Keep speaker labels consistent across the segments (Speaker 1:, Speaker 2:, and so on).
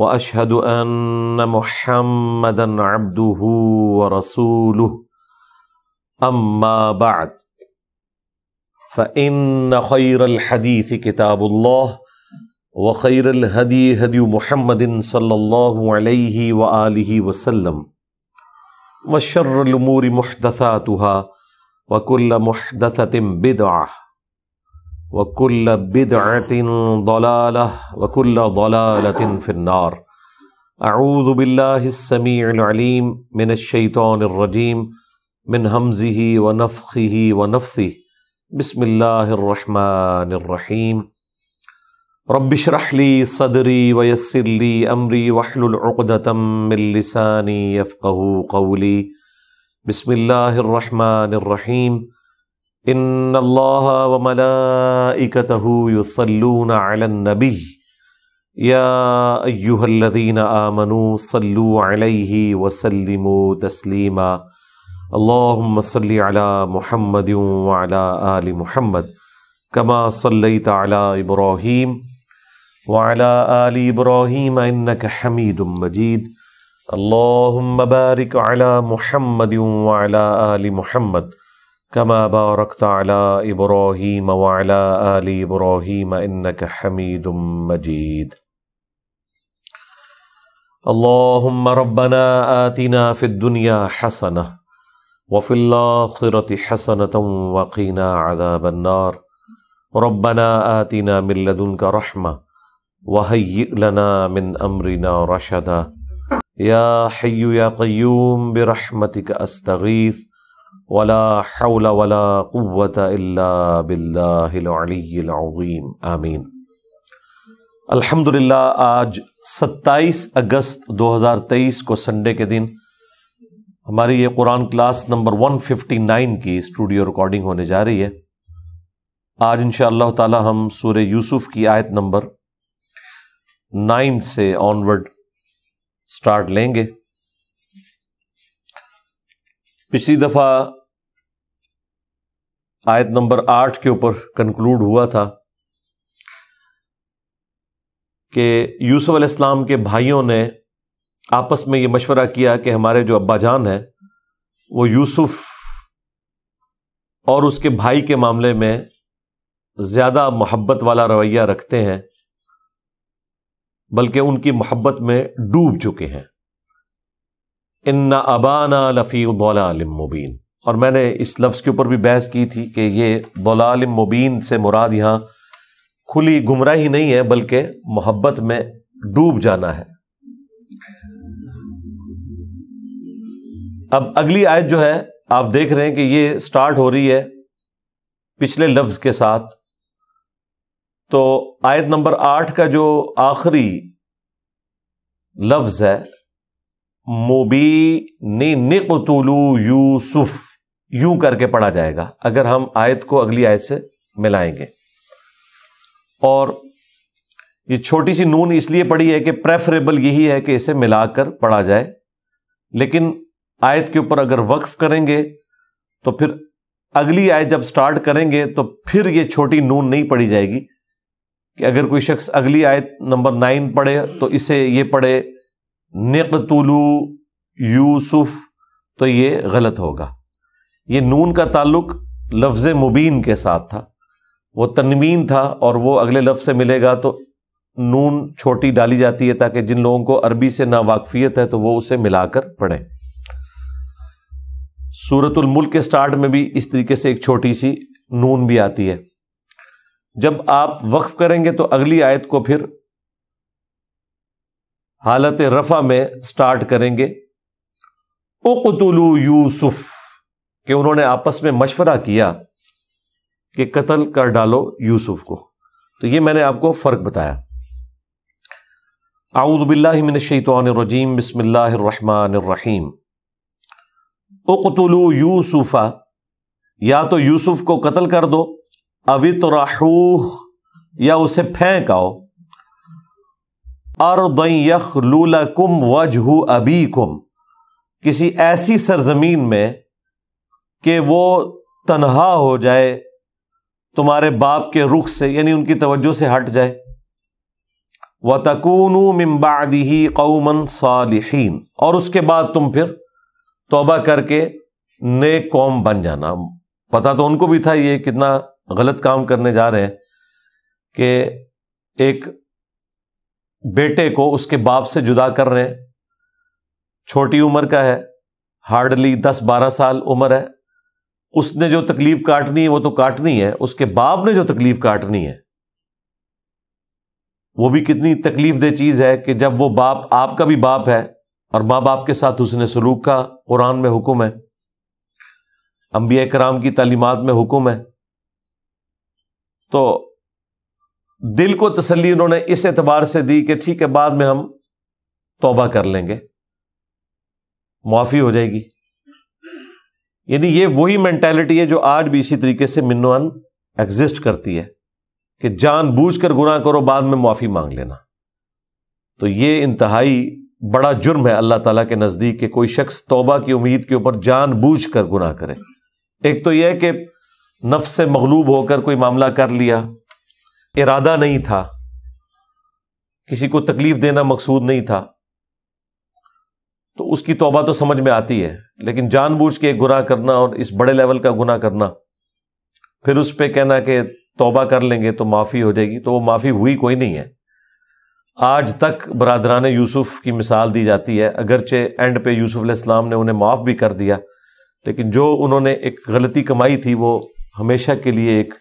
Speaker 1: واشهد ان محمدا عبده ورسوله اما بعد فان خير الحديث كتاب الله وخير الهدي هدي محمد صلى الله عليه واله وسلم وشر الامور محدثاتها وكل محدثه بدعه وكل بدعة ضلالة وكل ضلالة في النار أعوذ بالله السميع العليم من الشيطان الرجيم من همزه ونفخه ونفثه بسم الله الرحمن الرحيم رب اشرح لي صدري ويسر لي أمري واحلل عقدة من لساني يفقه قولي بسم الله الرحمن الرحيم इन अल्लाह व मलाइकतहु युसल्लून अलन नबी या अय्युहल्लज़ीन आमनू सल्लू अलैहि व सल्लिमू तस्लीमा अल्लाहुम्म सल्लि अला मुहम्मद व अला आलि मुहम्मद कमा सल्लैत अला इब्राहीम व अला आलि इब्राहीम इन्नक हमीदुम मजीद अल्लाहुम्म बारिक अला मुहम्मद كما باركت على ابراهيم وعلى ال ابراهيم انك حميد مجيد اللهم ربنا اتنا في الدنيا حسنه وفي الاخره حسنه وقنا عذاب النار ربنا اتنا من لدنك رحمه وهيئ لنا من امرنا رشدا يا حي يا قيوم برحمتك استغيث वला हौला वला क़ुव्वत इल्ला बिल्लाहिल अलिय्यिल अज़ीम आमीन अल्हम्दुलिल्लाह आज 27 अगस्त 2023 को संडे के दिन हमारी ये कुरान क्लास नंबर 159 की स्टूडियो रिकॉर्डिंग होने जा रही है आज इन ताला हम सूर्य यूसुफ की आयत नंबर नाइन से ऑनवर्ड स्टार्ट लेंगे पिछली दफ़ा आयत नंबर आठ के ऊपर कंक्लूड हुआ था कि यूसुफ अलैहिस्सलाम के भाइयों ने आपस में ये मशवरा किया कि हमारे जो अब्बा जान हैं वो यूसुफ और उसके भाई के मामले में ज़्यादा मोहब्बत वाला रवैया रखते हैं बल्कि उनकी मोहब्बत में डूब चुके हैं इन्ना अबाना लफ़ी मौला मुबीन और मैंने इस लफ्ज़ के ऊपर भी बहस की थी कि ये दलाल मुबीन से मुराद यहाँ खुली ही नहीं है बल्कि मोहब्बत में डूब जाना है अब अगली आयत जो है आप देख रहे हैं कि ये स्टार्ट हो रही है पिछले लफ्ज के साथ तो आयत नंबर आठ का जो आखिरी लफ्ज है मोबी नी निकतुलू यूसुफ़ यूं करके पढ़ा जाएगा अगर हम आयत को अगली आयत से मिलाएंगे और ये छोटी सी नून इसलिए पड़ी है कि प्रेफरेबल यही है कि इसे मिलाकर पढ़ा जाए लेकिन आयत के ऊपर अगर वक्फ करेंगे तो फिर अगली आयत जब स्टार्ट करेंगे तो फिर ये छोटी नून नहीं पढ़ी जाएगी कि अगर कोई शख्स अगली आयत नंबर नाइन पढ़े तो इसे ये पढ़े निकतुलू यूसुफ तो ये गलत होगा ये नून का ताल्लुक लफ्ज मुबीन के साथ था वो तनवीन था और वो अगले लफ्ज से मिलेगा तो नून छोटी डाली जाती है ताकि जिन लोगों को अरबी से ना वाकफियत है तो वो उसे मिलाकर पढ़ें सूरत मुल्क के स्टार्ट में भी इस तरीके से एक छोटी सी नून भी आती है जब आप वक्फ करेंगे तो अगली आयत को फिर हालत रफा में स्टार्ट करेंगे ओ उकतलू यूसुफ़ कि उन्होंने आपस में मशवरा किया कि कत्ल कर डालो यूसुफ को तो ये मैंने आपको फ़र्क बताया आऊदबिल्लाशतवानरजीम बसमीम उकतलू यूसुफ़ा या तो यूसुफ को कत्ल कर दो अवित राहूह या उसे फेंक आओ अरदयख लूला कुम वजहू अबी कुम किसी ऐसी सरजमीन में कि वो तनहा हो जाए तुम्हारे बाप के रुख से यानी उनकी तवज्जो से हट जाए व तकून मिम्बादी कौमन सालहीन और उसके बाद तुम फिर तोबा करके नए कौम बन जाना पता तो उनको भी था ये कितना गलत काम करने जा रहे हैं कि एक बेटे को उसके बाप से जुदा कर रहे हैं छोटी उम्र का है हार्डली दस बारह साल उम्र है उसने जो तकलीफ काटनी है वो तो काटनी है उसके बाप ने जो तकलीफ काटनी है वो भी कितनी तकलीफ दे चीज़ है कि जब वो बाप आपका भी बाप है और माँ बाप के साथ उसने सलूक का कुरान में हुक्म है अंबिया कराम की तालीमत में हुक्म है तो दिल को तसली उन्होंने इस एतबार से दी कि ठीक है बाद में हम तोबा कर लेंगे मुआफ़ी हो जाएगी यदि ये वही मेंटेलिटी है जो आज भी इसी तरीके से मिन्नवान एग्जिस्ट करती है कि जान बूझ कर गुना करो बाद में माफ़ी मांग लेना तो ये इंतहाई बड़ा जुर्म है अल्लाह ताला के नज़दीक के कोई शख्स तोबा की उम्मीद के ऊपर जान बूझ कर गुना करे एक तो यह कि नफ्स से मगलूब होकर कोई मामला कर लिया इरादा नहीं था किसी को तकलीफ देना मकसूद नहीं था तो उसकी तोबा तो समझ में आती है लेकिन जानबूझ के गुनाह करना और इस बड़े लेवल का गुनाह करना फिर उस पर कहना कि तोबा कर लेंगे तो माफ़ी हो जाएगी तो वो माफ़ी हुई कोई नहीं है आज तक बरदरान यूसुफ की मिसाल दी जाती है अगरचे एंड पे यूसुफ इस्लाम ने उन्हें माफ़ भी कर दिया लेकिन जो उन्होंने एक गलती कमाई थी वो हमेशा के लिए एक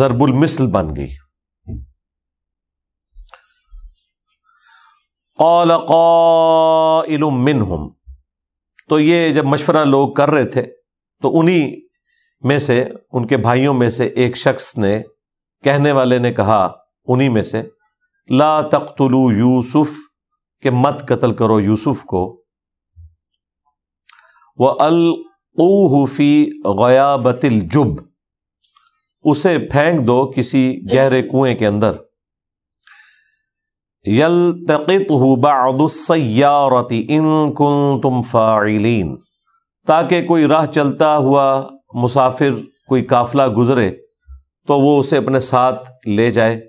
Speaker 1: ज़रबुल बन गई कौल कौमिन हम तो ये जब मशवरा लोग कर रहे थे तो उन्हीं में से उनके भाइयों में से एक शख्स ने कहने वाले ने कहा उन्हीं में से ला तख्तलू यूसुफ के मत कत्ल करो यूसुफ को वह अलूहफ़ी गयाबतिल जुब उसे फेंक दो किसी गहरे कुएं के अंदर यलतक़ितहु बअदुस्सय्यारति इन तुम फ़ाइलिन ताकि कोई राह चलता हुआ मुसाफिर कोई काफिला गुजरे तो वो उसे अपने साथ ले जाए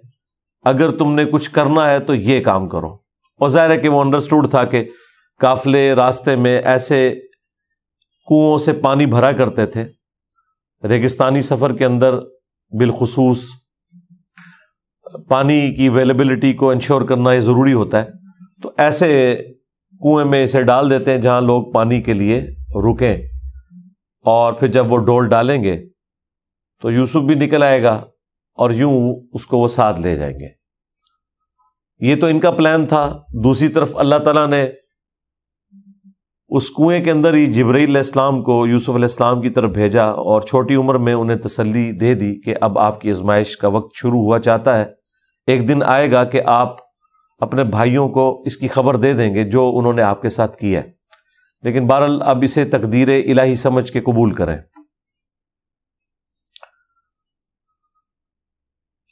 Speaker 1: अगर तुमने कुछ करना है तो ये काम करो और ज़ाहिर है कि वो अंडरस्टूड था कि काफिले रास्ते में ऐसे कुओं से पानी भरा करते थे रेगिस्तानी सफ़र के अंदर बिलखसूस पानी की अवेलेबिलिटी को इंश्योर करना ये ज़रूरी होता है तो ऐसे कुएं में इसे डाल देते हैं जहां लोग पानी के लिए रुकें और फिर जब वो डोल डालेंगे तो यूसुफ भी निकल आएगा और यूं उसको वो साथ ले जाएंगे ये तो इनका प्लान था दूसरी तरफ अल्लाह ताला ने उस कुएं के अंदर ही जबरील इस्लाम को यूसुफ अलैहिस्सलाम की तरफ भेजा और छोटी उम्र में उन्हें तसल्ली दे दी कि अब आपकी आजमाइश का वक्त शुरू हुआ चाहता है एक दिन आएगा कि आप अपने भाइयों को इसकी खबर दे देंगे जो उन्होंने आपके साथ किया है लेकिन बहरल अब इसे तकदीर इलाही समझ के कबूल करें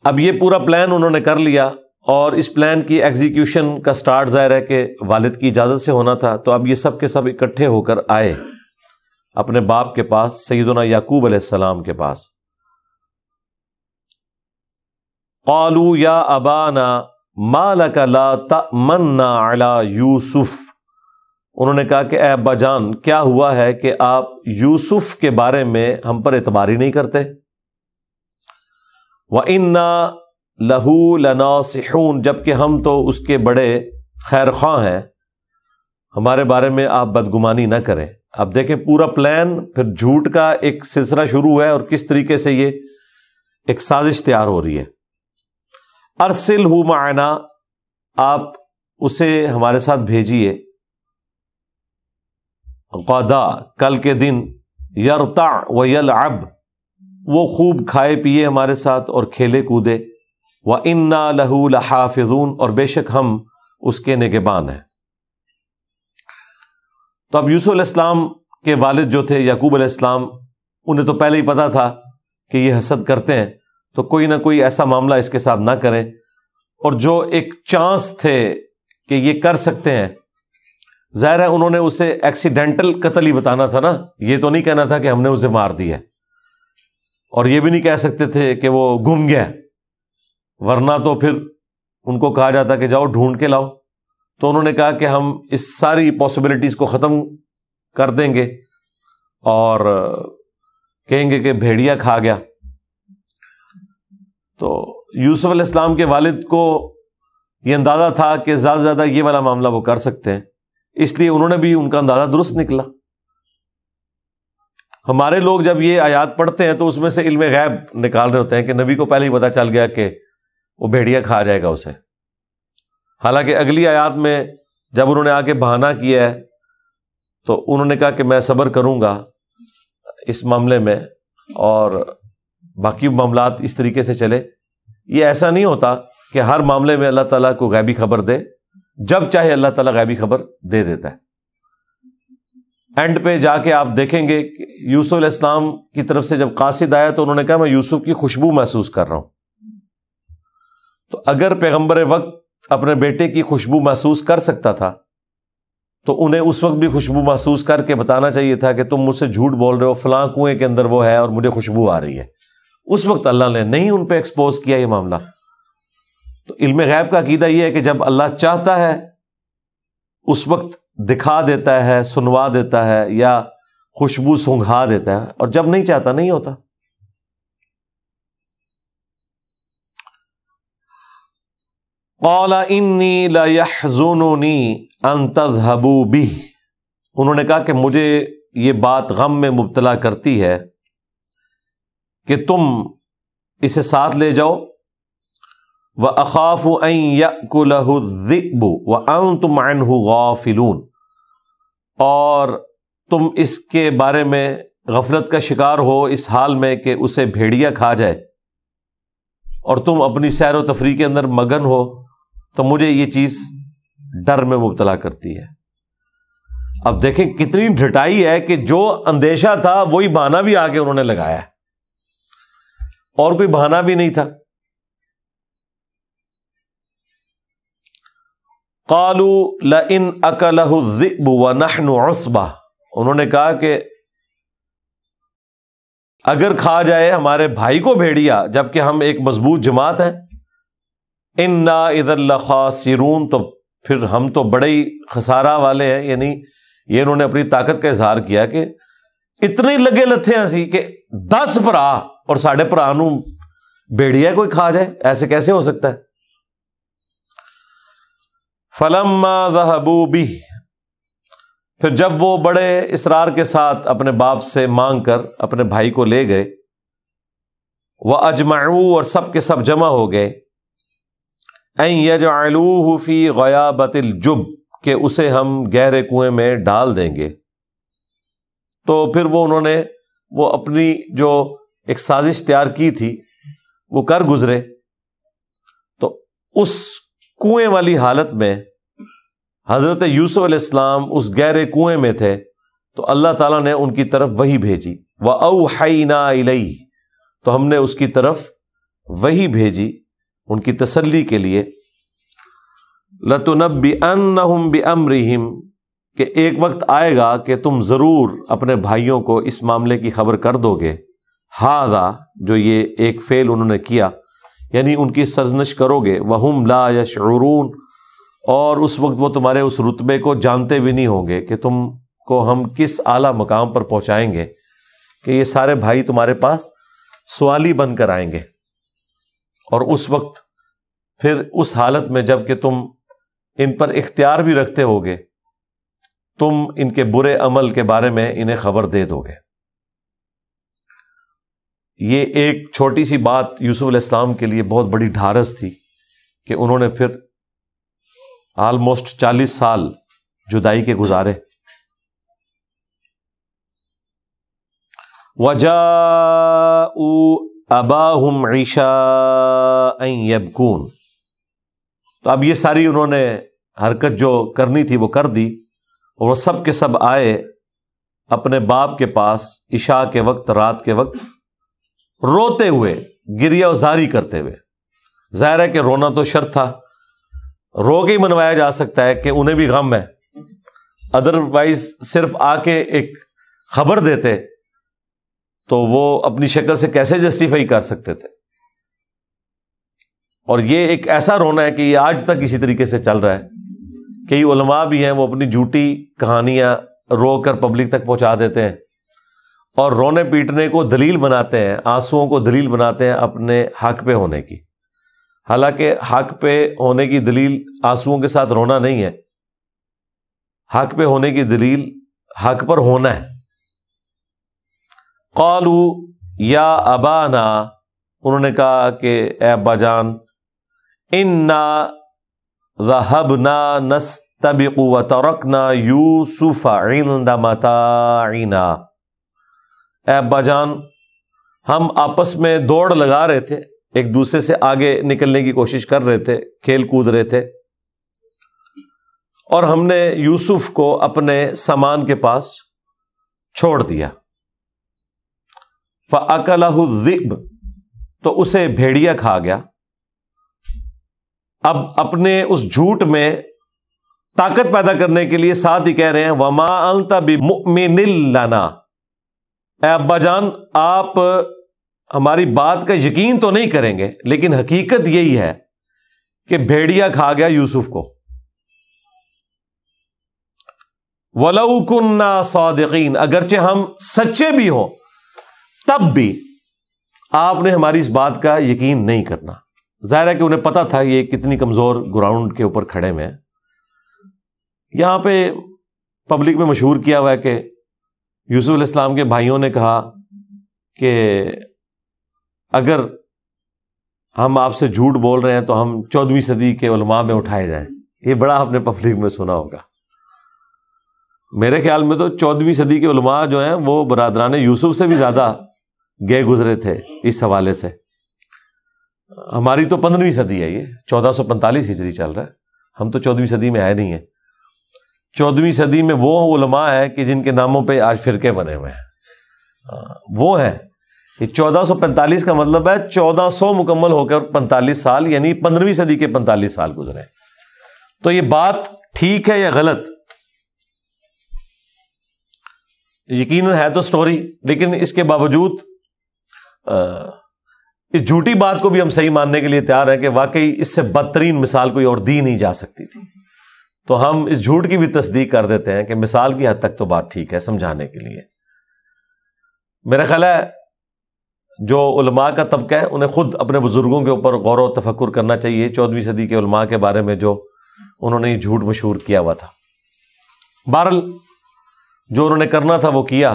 Speaker 1: अब ये पूरा प्लान उन्होंने कर लिया और इस प्लान की एग्जीक्यूशन का स्टार्ट जाहिर है कि वालिद की इजाज़त से होना था तो अब ये सब के सब इकट्ठे होकर आए अपने बाप के पास सईदाना याकूब सलाम के पास कालू या अबाना मालक ला तमन्ना अला यूसुफ उन्होंने कहा कि अब्बा जान क्या हुआ है कि आप यूसुफ के बारे में हम पर एतबार ही नहीं करते व इन्ना लहू लनासहून जबकि हम तो उसके बड़े खैर खां हैं हमारे बारे में आप बदगुमानी ना करें अब देखें पूरा प्लान फिर झूठ का एक सिलसिला शुरू है और किस तरीके से ये एक साजिश तैयार हो रही है अरसिल हु मायना आप उसे हमारे साथ भेजिए गदा कल के दिन यरता व यल अब वो खूब खाए पिए हमारे साथ और खेले कूदे व इन्ना लहू लहाफिजून और बेशक हम उसके निगेबान हैं तो अब यूसुफ इस्लाम के वालिद जो थे याकूब इस्लाम उन्हें तो पहले ही पता था कि ये हसद करते हैं तो कोई ना कोई ऐसा मामला इसके साथ ना करें और जो एक चांस थे कि ये कर सकते हैं जाहिर है उन्होंने उसे एक्सीडेंटल कत्ल ही बताना था ना ये तो नहीं कहना था कि हमने उसे मार दिया और ये भी नहीं कह सकते थे कि वो गुम गया वरना तो फिर उनको कहा जाता कि जाओ ढूंढ के लाओ तो उन्होंने कहा कि हम इस सारी पॉसिबिलिटीज़ को ख़त्म कर देंगे और कहेंगे कि भेड़िया खा गया तो यूसुफ अल इस्लाम के वालिद को ये अंदाज़ा था कि ज़्यादा से ज़्यादा ये वाला मामला वो कर सकते हैं इसलिए उन्होंने भी उनका अंदाज़ा दुरुस्त निकला हमारे लोग जब ये आयात पढ़ते हैं तो उसमें से इल्म गैब निकाल रहे होते हैं कि नबी को पहले ही पता चल गया कि वो भेड़िया खा जाएगा उसे हालांकि अगली आयात में जब उन्होंने आके बहाना किया है तो उन्होंने कहा कि मैं सब्र करूंगा इस मामले में और बाकी मामला इस तरीके से चले ये ऐसा नहीं होता कि हर मामले में अल्लाह ताला को गैबी खबर दे जब चाहे अल्लाह ताला गैबी खबर दे देता है एंड पे जाके आप देखेंगे यूसुफ इस्लाम की तरफ से जब कासिद आया तो उन्होंने कहा मैं यूसुफ की खुशबू महसूस कर रहा हूं तो अगर पैगंबर वक्त अपने बेटे की खुशबू महसूस कर सकता था तो उन्हें उस वक्त भी खुशबू महसूस करके बताना चाहिए था कि तुम मुझसे झूठ बोल रहे हो फलां कुएं के अंदर वो है और मुझे खुशबू आ रही है उस वक्त अल्लाह ने नहीं उन पर एक्सपोज किया ये मामला तो इल्म गैब का अकीदा यह है कि जब अल्लाह चाहता है उस वक्त दिखा देता है सुनवा देता है या खुशबू सूंघा देता है और जब नहीं चाहता नहीं होता कौला इन्नी लहजुनूनी अंतजहबू भी उन्होंने कहा कि मुझे ये बात गम में मुबतला करती है कि तुम इसे साथ ले जाओ व अखाफ यकुलहबू व अन तुम गाफिलून और तुम इसके बारे में गफलत का शिकार हो इस हाल में कि उसे भेड़िया खा जाए और तुम अपनी सैर व तफरी के अंदर मगन हो तो मुझे ये चीज़ डर में मुबतला करती है अब देखें कितनी ढिटाई है कि जो अंदेशा था वही बाना भी आके उन्होंने लगाया और कोई बहाना भी नहीं था कालू ल इन अकलहब व नहनुसबा उन्होंने कहा कि अगर खा जाए हमारे भाई को भेड़िया जबकि हम एक मजबूत जमात है इन ना इधर खासिरून तो फिर हम तो बड़े ही खसारा वाले हैं यानी ये इन्होंने अपनी ताकत का इजहार किया कि इतने लगे लथे हंसी कि दस भरा और ਸਾਡੇ ਭਰਾ बेड़िया कोई खा जाए ऐसे कैसे हो सकता है ਹੈ फलम्मा जहबूबी फिर जब वो बड़े इसरार के साथ अपने बाप से मांग कर अपने भाई को ले गए वह अजमाऊ और सब के सब जमा हो गए यजलूहफ़ी गयाबतिल जुब के उसे हम गहरे कुएं में डाल देंगे तो फिर वो उन्होंने वो अपनी जो एक साजिश तैयार की थी वो कर गुजरे तो उस कुएं वाली हालत में हजरत यूसुफ इस्लाम उस गहरे कुएं में थे तो अल्लाह ताला ने उनकी तरफ वही भेजी व अवहना इलई तो हमने उसकी तरफ वही भेजी उनकी तसल्ली के लिए लतुनबी अन बि अमरिम के एक वक्त आएगा कि तुम ज़रूर अपने भाइयों को इस मामले की खबर कर दोगे हादा जो ये एक फ़ेल उन्होंने किया यानी उनकी सरजनश करोगे वहम ला यशरून और उस वक्त वो तुम्हारे उस रुतबे को जानते भी नहीं होंगे कि तुम को हम किस आला मकाम पर पहुंचाएंगे कि ये सारे भाई तुम्हारे पास सवाली बनकर आएंगे और उस वक्त फिर उस हालत में जब कि तुम इन पर इख्तियार भी रखते होगे तुम इनके बुरे अमल के बारे में इन्हें खबर दे दोगे ये एक छोटी सी बात यूसुफ इस्लाम के लिए बहुत बड़ी ढारस थी कि उन्होंने फिर आलमोस्ट चालीस साल जुदाई के गुजारे वजा अबाहुम ईशा यबकून तो अब ये सारी उन्होंने हरकत जो करनी थी वो कर दी और वो सब के सब आए अपने बाप के पास ईशा के वक्त रात के वक्त रोते हुए गिरिया उजारी करते हुए जाहिर है कि रोना तो शर्त था रो के ही मनवाया जा सकता है कि उन्हें भी गम है अदरवाइज सिर्फ आके एक खबर देते तो वो अपनी शक्ल से कैसे जस्टिफाई कर सकते थे और ये एक ऐसा रोना है कि ये आज तक इसी तरीके से चल रहा है कई उलमा भी हैं वो अपनी झूठी कहानियां रो कर पब्लिक तक पहुंचा देते हैं और रोने पीटने को दलील बनाते हैं आंसुओं को दलील बनाते हैं अपने हक पे होने की हालांकि हक पे होने की दलील आंसुओं के साथ रोना नहीं है हक पे होने की दलील हक पर होना है कौलू या अबाना उन्होंने कहा कि ए अबाजान इन ना रहब ना नस व तरक ना इन मता बाजान हम आपस में दौड़ लगा रहे थे एक दूसरे से आगे निकलने की कोशिश कर रहे थे खेल कूद रहे थे और हमने यूसुफ को अपने सामान के पास छोड़ दिया फ़ाकलाहु जिब तो उसे भेड़िया खा गया अब अपने उस झूठ में ताकत पैदा करने के लिए साथ ही कह रहे हैं वमा अंता भी मुमिन लाना अब्बा जान आप हमारी बात का यकीन तो नहीं करेंगे लेकिन हकीकत यही है कि भेड़िया खा गया यूसुफ को वलऊकुन्ना सौदकीन अगरचे हम सच्चे भी हों तब भी आपने हमारी इस बात का यकीन नहीं करना जाहिर है कि उन्हें पता था ये कितनी कमजोर ग्राउंड के ऊपर खड़े में यहां पे पब्लिक में मशहूर किया हुआ है कि यूसुफ इस्लाम के भाइयों ने कहा कि अगर हम आपसे झूठ बोल रहे हैं तो हम चौदहवीं सदी के उलमा में उठाए जाएं ये बड़ा आपने पब्लिक में सुना होगा मेरे ख्याल में तो चौदहवीं सदी के उलमा जो हैं वो बरदरान यूसुफ से भी ज़्यादा गए गुजरे थे इस हवाले से हमारी तो पंद्रहवीं सदी है ये चौदह सौ पैंतालीस हिजरी चल रहा है हम तो चौदहवीं सदी में आए नहीं है चौदहवीं सदी में वो उलमा है कि जिनके नामों पे आज फिरके बने हुए हैं हाँ, वो हैं ये 1445 का मतलब है 1400 मुकम्मल होकर 45 साल यानी 15वीं सदी के 45 साल गुजरे तो ये बात ठीक है या गलत यकीन है तो स्टोरी लेकिन इसके बावजूद इस झूठी बात को भी हम सही मानने के लिए तैयार हैं कि वाकई इससे बदतरीन मिसाल कोई और दी नहीं जा सकती थी तो हम इस झूठ की भी तस्दीक कर देते हैं कि मिसाल की हद तक तो बात ठीक है समझाने के लिए मेरा ख्याल है जो उलमा का तबका है उन्हें खुद अपने बुजुर्गों के ऊपर गौर व तफक्र करना चाहिए चौदहवीं सदी के उलमा के बारे में जो उन्होंने झूठ मशहूर किया हुआ था बहरल जो उन्होंने करना था वो किया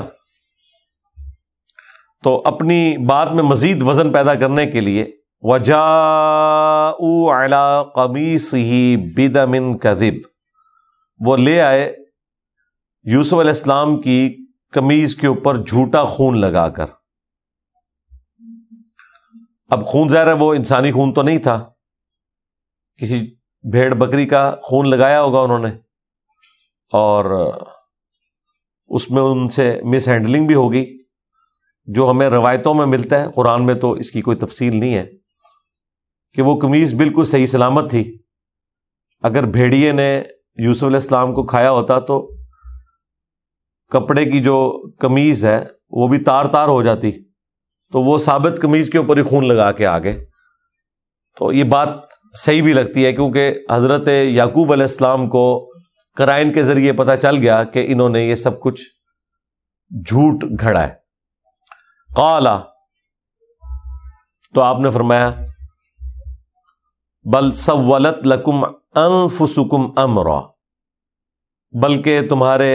Speaker 1: तो अपनी बात में मजीद वजन पैदा करने के लिए वजा कमीस ही बिदमिन कदिब वो ले आए यूसुफ अलैहिस्सलाम की कमीज के ऊपर झूठा खून लगाकर अब खून ज़ाहिर है वो इंसानी खून तो नहीं था किसी भेड़ बकरी का खून लगाया होगा उन्होंने और उसमें उनसे मिस हैंडलिंग भी होगी जो हमें रवायतों में मिलता है कुरान में तो इसकी कोई तफसील नहीं है कि वो कमीज़ बिल्कुल सही सलामत थी अगर भेड़िए ने यूसुफ इस्लाम को खाया होता तो कपड़े की जो कमीज़ है वो भी तार तार हो जाती तो वो साबित कमीज़ के ऊपर ही खून लगा के आगे तो ये बात सही भी लगती है क्योंकि हज़रत याकूब अलैहिस्सलाम को कराइन के ज़रिए पता चल गया कि इन्होंने ये सब कुछ झूठ घड़ा है काला तो आपने फरमाया बल सवलत लकुम अनफुसुकुम अमरा बल्कि तुम्हारे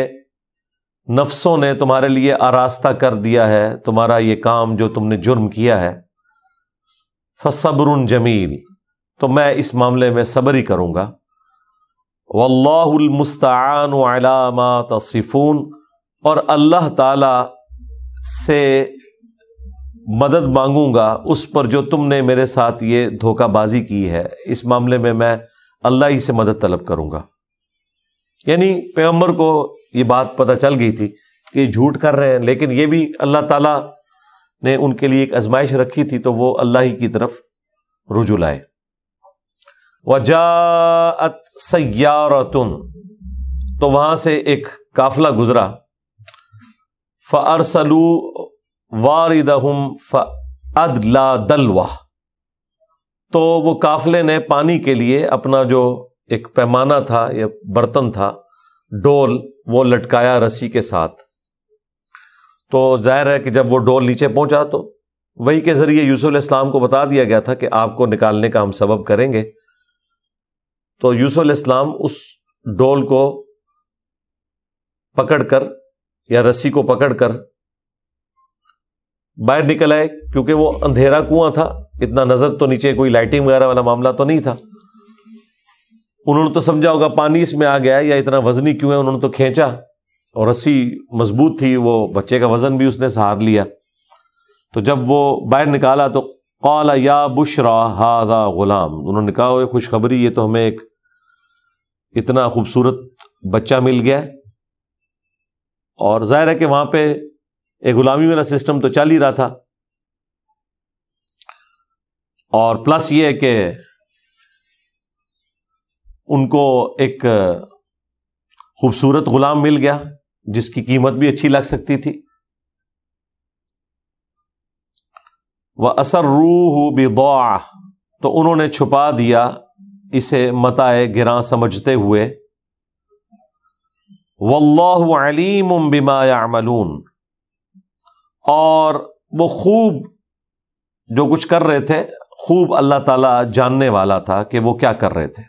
Speaker 1: नफ्सों ने तुम्हारे लिए आरास्ता कर दिया है तुम्हारा ये काम जो तुमने जुर्म किया है फसब्र जमील तो मैं इस मामले में सब्र ही करूँगा वल्लामुस्तान अलामा तसिफून और अल्लाह ताला से मदद मांगूंगा उस पर जो तुमने मेरे साथ ये धोखाबाजी की है इस मामले में मैं अल्लाह ही से मदद तलब करूंगा यानी पैगम्बर को ये बात पता चल गई थी कि झूठ कर रहे हैं लेकिन ये भी अल्लाह ताला ने उनके लिए एक आजमाइश रखी थी तो वो अल्लाह ही की तरफ रुजू लाए वजात सयारतुन तो वहां से एक काफिला गुजरा फ़ारसलू वारिदहम फ़अदला दलवा तो वो काफले ने पानी के लिए अपना जो एक पैमाना था या बर्तन था डोल वो लटकाया रस्सी के साथ तो जाहिर है कि जब वो डोल नीचे पहुंचा तो वही के जरिए यूसुफ इस्लाम को बता दिया गया था कि आपको निकालने का हम सबब करेंगे तो यूसुफ इस्लाम उस डोल को पकड़कर या रस्सी को पकड़कर बाहर निकल आए क्योंकि वो अंधेरा कुआं था इतना नजर तो नीचे कोई लाइटिंग वगैरह वाला मामला तो नहीं था उन्होंने तो समझा होगा पानी इसमें आ गया या इतना वजनी क्यों है उन्होंने तो खींचा और रस्सी मजबूत थी वो बच्चे का वजन भी उसने सहार लिया तो जब वो बाहर निकाला तो कौला या बुशरा हाजा गुलाम उन्होंने कहा खुशखबरी ये तो हमें एक इतना खूबसूरत बच्चा मिल गया और जाहिर है कि वहां पे एक गुलामी वाला सिस्टम तो चल ही रहा था और प्लस ये कि उनको एक खूबसूरत गुलाम मिल गया जिसकी कीमत भी अच्छी लग सकती थी वह असर रू रूह बेदआ तो उन्होंने छुपा दिया इसे मताए गिरा समझते हुए वल्लाम बिमायामलून और वो खूब जो कुछ कर रहे थे खूब अल्लाह ताला जानने वाला था कि वो क्या कर रहे थे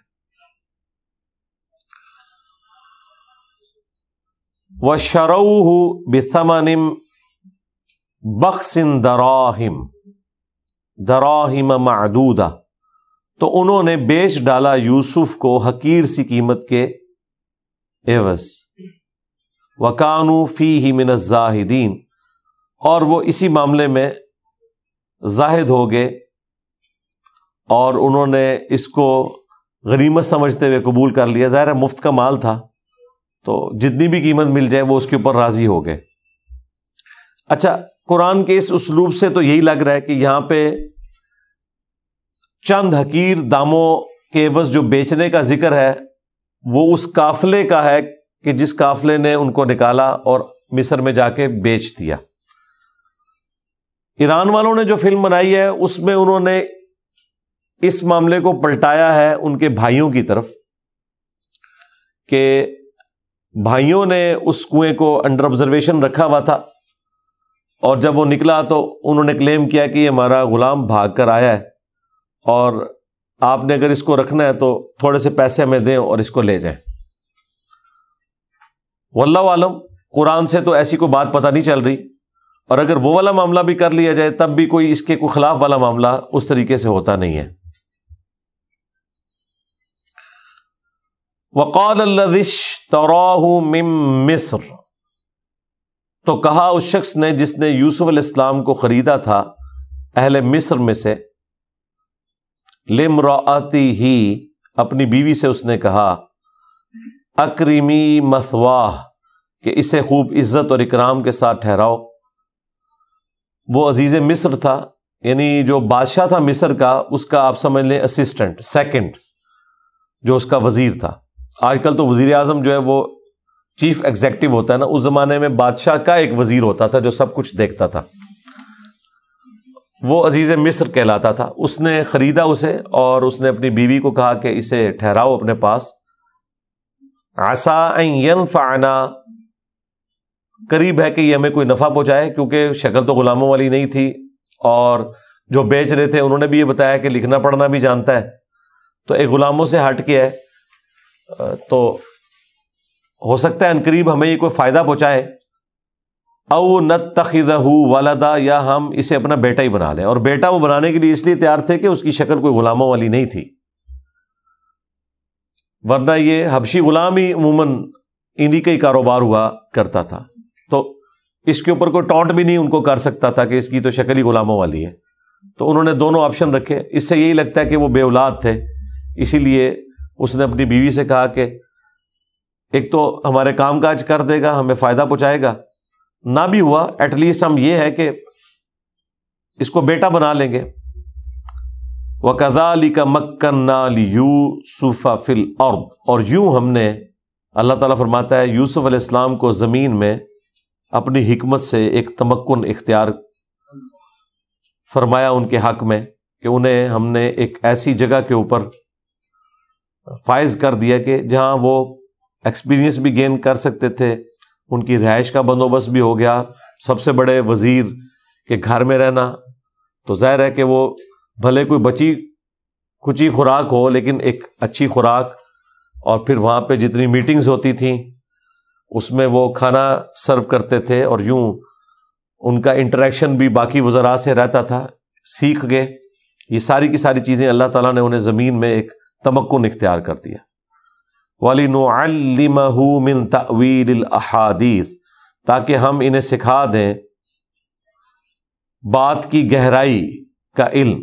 Speaker 1: व शरू बिथमनिम बख्सिन दराहिम दराहिम मदूदा तो उन्होंने बेच डाला यूसुफ को हकीर सी कीमत के एवस व कानू फी ही मिन जाहिदीन और वो इसी मामले में जाहिद हो गए और उन्होंने इसको गनीमत समझते हुए कबूल कर लिया ज़ाहिर है मुफ्त का माल था तो जितनी भी कीमत मिल जाए वो उसके ऊपर राज़ी हो गए अच्छा कुरान के इस उसलूब से तो यही लग रहा है कि यहाँ पे चंद हकीर दामों के एवज जो बेचने का जिक्र है वो उस काफले का है कि जिस काफले ने उनको निकाला और मिस्र में जाके बेच दिया ईरान वालों ने जो फिल्म बनाई है उसमें उन्होंने इस मामले को पलटाया है उनके भाइयों की तरफ कि भाइयों ने उस कुएं को अंडर ऑब्जर्वेशन रखा हुआ था और जब वो निकला तो उन्होंने क्लेम किया कि हमारा गुलाम भाग कर आया है और आपने अगर इसको रखना है तो थोड़े से पैसे हमें दें और इसको ले जाए वल्ला आलम कुरान से तो ऐसी कोई बात पता नहीं चल रही और अगर वो वाला मामला भी कर लिया जाए तब भी कोई इसके को खिलाफ वाला मामला उस तरीके से होता नहीं है वक़ालदिश तराहू मिम मिस्र तो कहा उस शख्स ने जिसने यूसुफ इस्लाम को ख़रीदा था अहल मिस्र में से आती ही अपनी बीवी से उसने कहा अक्रीमी मसवाह के इसे खूब इज्जत और इकराम के साथ ठहराओ वो अजीज़ मिस्र था यानी जो बादशाह था मिस्र का उसका आप समझ लें असिस्टेंट सेकंड जो उसका वजीर था आजकल तो वजीर आजम जो है वो चीफ एग्जेक्टिव होता है ना उस ज़माने में बादशाह का एक वज़ीर होता था जो सब कुछ देखता था वो अजीज़ मिस्र कहलाता था उसने ख़रीदा उसे और उसने अपनी बीवी को कहा कि इसे ठहराओ अपने पास आसा फ़ाना करीब है कि ये हमें कोई नफ़ा पहुंचाए क्योंकि शक्ल तो ग़ुलामों वाली नहीं थी और जो बेच रहे थे उन्होंने भी ये बताया कि लिखना पढ़ना भी जानता है तो एक ग़ुलामों से हट के है तो हो सकता है अनकरीब हमें ये कोई फ़ायदा पहुंचाए अव न तखिदहू वालदा या हम इसे अपना बेटा ही बना लें और बेटा वो बनाने के लिए इसलिए तैयार थे कि उसकी शक्ल कोई गुलामों वाली नहीं थी वरना ये हबशी गुलाम ही अमूमन इन्हीं का ही कारोबार हुआ करता था तो इसके ऊपर कोई टॉन्ट भी नहीं उनको कर सकता था कि इसकी तो शक्ल ही गुलामों वाली है तो उन्होंने दोनों ऑप्शन रखे इससे यही लगता है कि वो बेउलाद थे इसीलिए उसने अपनी बीवी से कहा कि एक तो हमारे काम काज कर देगा हमें फायदा पहुंचाएगा ना भी हुआ एटलीस्ट हम ये है कि इसको बेटा बना लेंगे व कजाली का मक्कन्ना यू सूफा फिल अर्द और यूं हमने अल्लाह ताला फरमाता है यूसुफ अलैहिस्सलाम को ज़मीन में अपनी हिकमत से एक तमक्न इख्तियार फरमाया उनके हक में कि उन्हें हमने एक ऐसी जगह के ऊपर फायज कर दिया कि जहाँ वो एक्सपीरियंस भी गेन कर सकते थे उनकी रहाइश का बंदोबस्त भी हो गया सबसे बड़े वज़ीर के घर में रहना तो जाहिर है कि वो भले कोई बची कुची खुराक हो लेकिन एक अच्छी खुराक और फिर वहाँ पे जितनी मीटिंग्स होती थी उसमें वो खाना सर्व करते थे और यूँ उनका इंटरेक्शन भी बाकी वज़रा से रहता था सीख गए ये सारी की सारी चीज़ें अल्लाह ताला ने उन्हें ज़मीन में एक तमक्कुन इख्तियार कर दिया वाली नोअलिमहू मिन तवील अहादीस ताकि हम इन्हें सिखा दें बात की गहराई का इल्म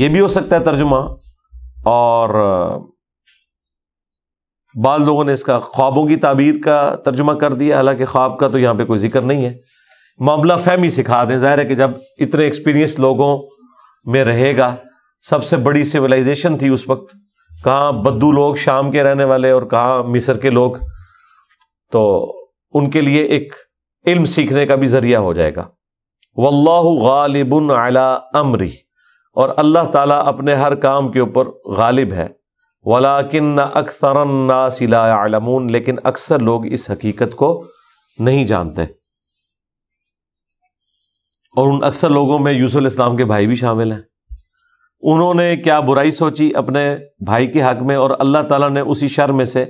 Speaker 1: यह भी हो सकता है तर्जुमा और बाल लोगों ने इसका ख्वाबों की ताबीर का तर्जुमा कर दिया हालांकि ख्वाब का तो यहां पर कोई जिक्र नहीं है मामला फहमी सिखा दें जाहिर है कि जब इतने एक्सपीरियंस लोगों में रहेगा सबसे बड़ी सिविलाइजेशन थी उस वक्त कहा बद्दू लोग शाम के रहने वाले और कहा मिसर के लोग तो उनके लिए एक इल्म सीखने का भी जरिया हो जाएगा वल्लाह गालिबन अला अमरी और अल्लाह ताला अपने हर काम के ऊपर गालिब है वलाकिन अक्सर नासिलामून लेकिन अक्सर लोग इस हकीकत को नहीं जानते और उन अक्सर लोगों में यूसुल इस्लाम के भाई भी शामिल हैं उन्होंने क्या बुराई सोची अपने भाई के हक में और अल्लाह ताला ने उसी शर में से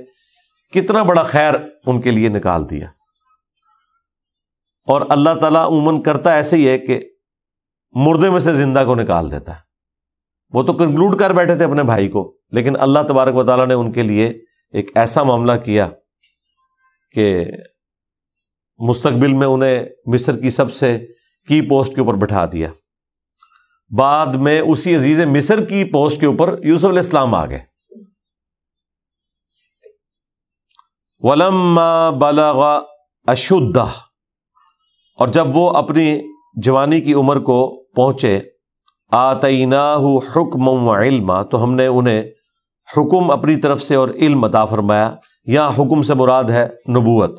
Speaker 1: कितना बड़ा खैर उनके लिए निकाल दिया और अल्लाह ताला उमन करता ऐसे ही है कि मुर्दे में से जिंदा को निकाल देता है वो तो कंक्लूड कर बैठे थे अपने भाई को लेकिन अल्लाह तबारक वाली ने उनके लिए एक ऐसा मामला किया कि मुस्तबिल में उन्हें मिस्र की सबसे की पोस्ट के ऊपर बैठा दिया बाद में उसी अजीज मिस्र की पोस्ट के ऊपर यूसुफ इस्लाम आ गए वलम बला अशुद्ध और जब वो अपनी जवानी की उम्र को पहुंचे आतना हुक्म इल्मा तो हमने उन्हें हुक्म अपनी तरफ से और इल्म अता फरमाया यहाँ हुक्म से मुराद है नबूत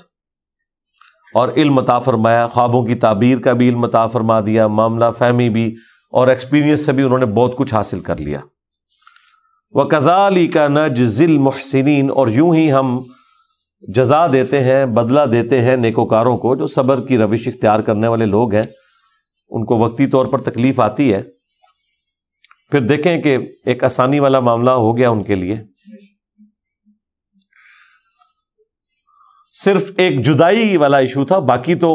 Speaker 1: और इल्म अता फरमाया ख्वाबों की ताबीर का भी इल्म अता फरमा दिया मामला फहमी भी और एक्सपीरियंस से भी उन्होंने बहुत कुछ हासिल कर लिया व कज़ाली का नजिल महसिन और यूं ही हम जजा देते हैं बदला देते हैं नेकोकारों को जो सब्र की रविश इख्तियार करने वाले लोग हैं उनको वक्ती तौर पर तकलीफ आती है फिर देखें कि एक आसानी वाला मामला हो गया उनके लिए सिर्फ एक जुदाई वाला इशू था बाकी तो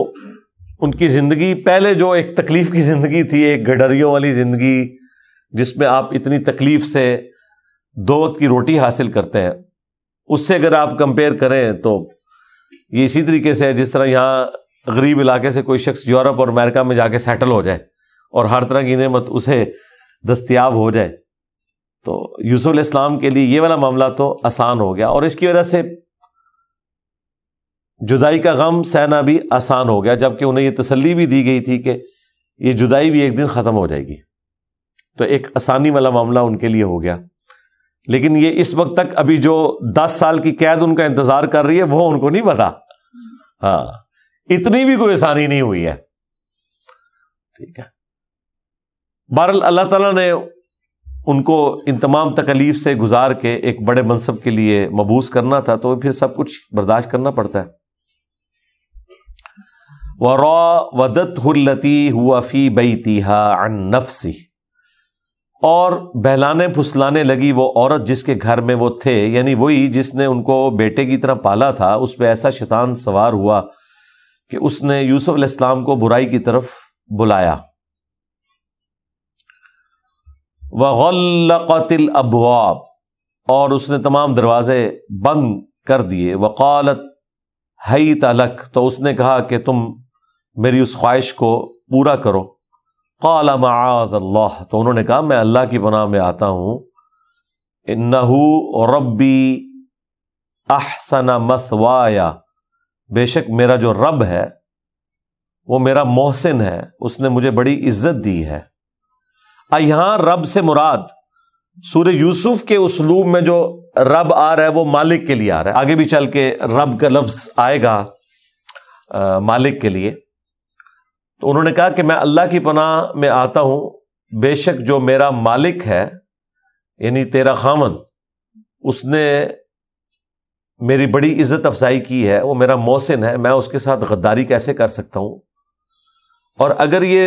Speaker 1: उनकी ज़िंदगी पहले जो एक तकलीफ़ की ज़िंदगी थी एक गडरियों वाली ज़िंदगी जिसमें आप इतनी तकलीफ़ से दो वक्त की रोटी हासिल करते हैं उससे अगर आप कंपेयर करें तो ये इसी तरीके से है जिस तरह यहाँ गरीब इलाके से कोई शख्स यूरोप और अमेरिका में जाके सेटल हो जाए और हर तरह की नमत उसे दस्तियाब हो जाए तो यूसुफ इस्लाम के लिए ये वाला मामला तो आसान हो गया और इसकी वजह से जुदाई का गम सहना भी आसान हो गया जबकि उन्हें यह तसली भी दी गई थी कि यह जुदाई भी एक दिन ख़त्म हो जाएगी तो एक आसानी वाला मामला उनके लिए हो गया लेकिन ये इस वक्त तक अभी जो दस साल की कैद उनका इंतज़ार कर रही है वो उनको नहीं पता हाँ इतनी भी कोई आसानी नहीं हुई है ठीक है बहरल अल्लाह तला ने उनको इन तमाम तकलीफ से गुजार के एक बड़े मनसब के लिए मबूस करना था तो फिर सब कुछ बर्दाश्त करना पड़ता है वरा वदत हुलती हुआ फ़ी बई तीहा नफसी और बहलाने फुसलाने लगी वो औरत जिसके घर में वो थे यानी वही जिसने उनको बेटे की तरह पाला था उस पर ऐसा शैतान सवार हुआ कि उसने यूसुफ अलैहिस्सलाम को बुराई की तरफ बुलाया वगल अबुआब और उसने तमाम दरवाजे बंद कर दिए वकालत हई तलक तो उसने कहा कि तुम मेरी उस ख्वाहिश को पूरा करो कला माद अल्लाह तो उन्होंने कहा मैं अल्लाह की पनाह में आता हूँ नहू रबी अहसना मसवाया बेशक मेरा जो रब है वो मेरा मोहसिन है उसने मुझे बड़ी इज्जत दी है यहाँ रब से मुराद सूर्य यूसुफ के उसलूब में जो रब आ रहा है वो मालिक के लिए आ रहा है आगे भी चल के रब का लफ्ज आएगा आ, मालिक के लिए तो उन्होंने कहा कि मैं अल्लाह की पनाह में आता हूं बेशक जो मेरा मालिक है यानी तेरा खामन उसने मेरी बड़ी इज्जत अफजाई की है वो मेरा मोहसिन है मैं उसके साथ गद्दारी कैसे कर सकता हूं और अगर ये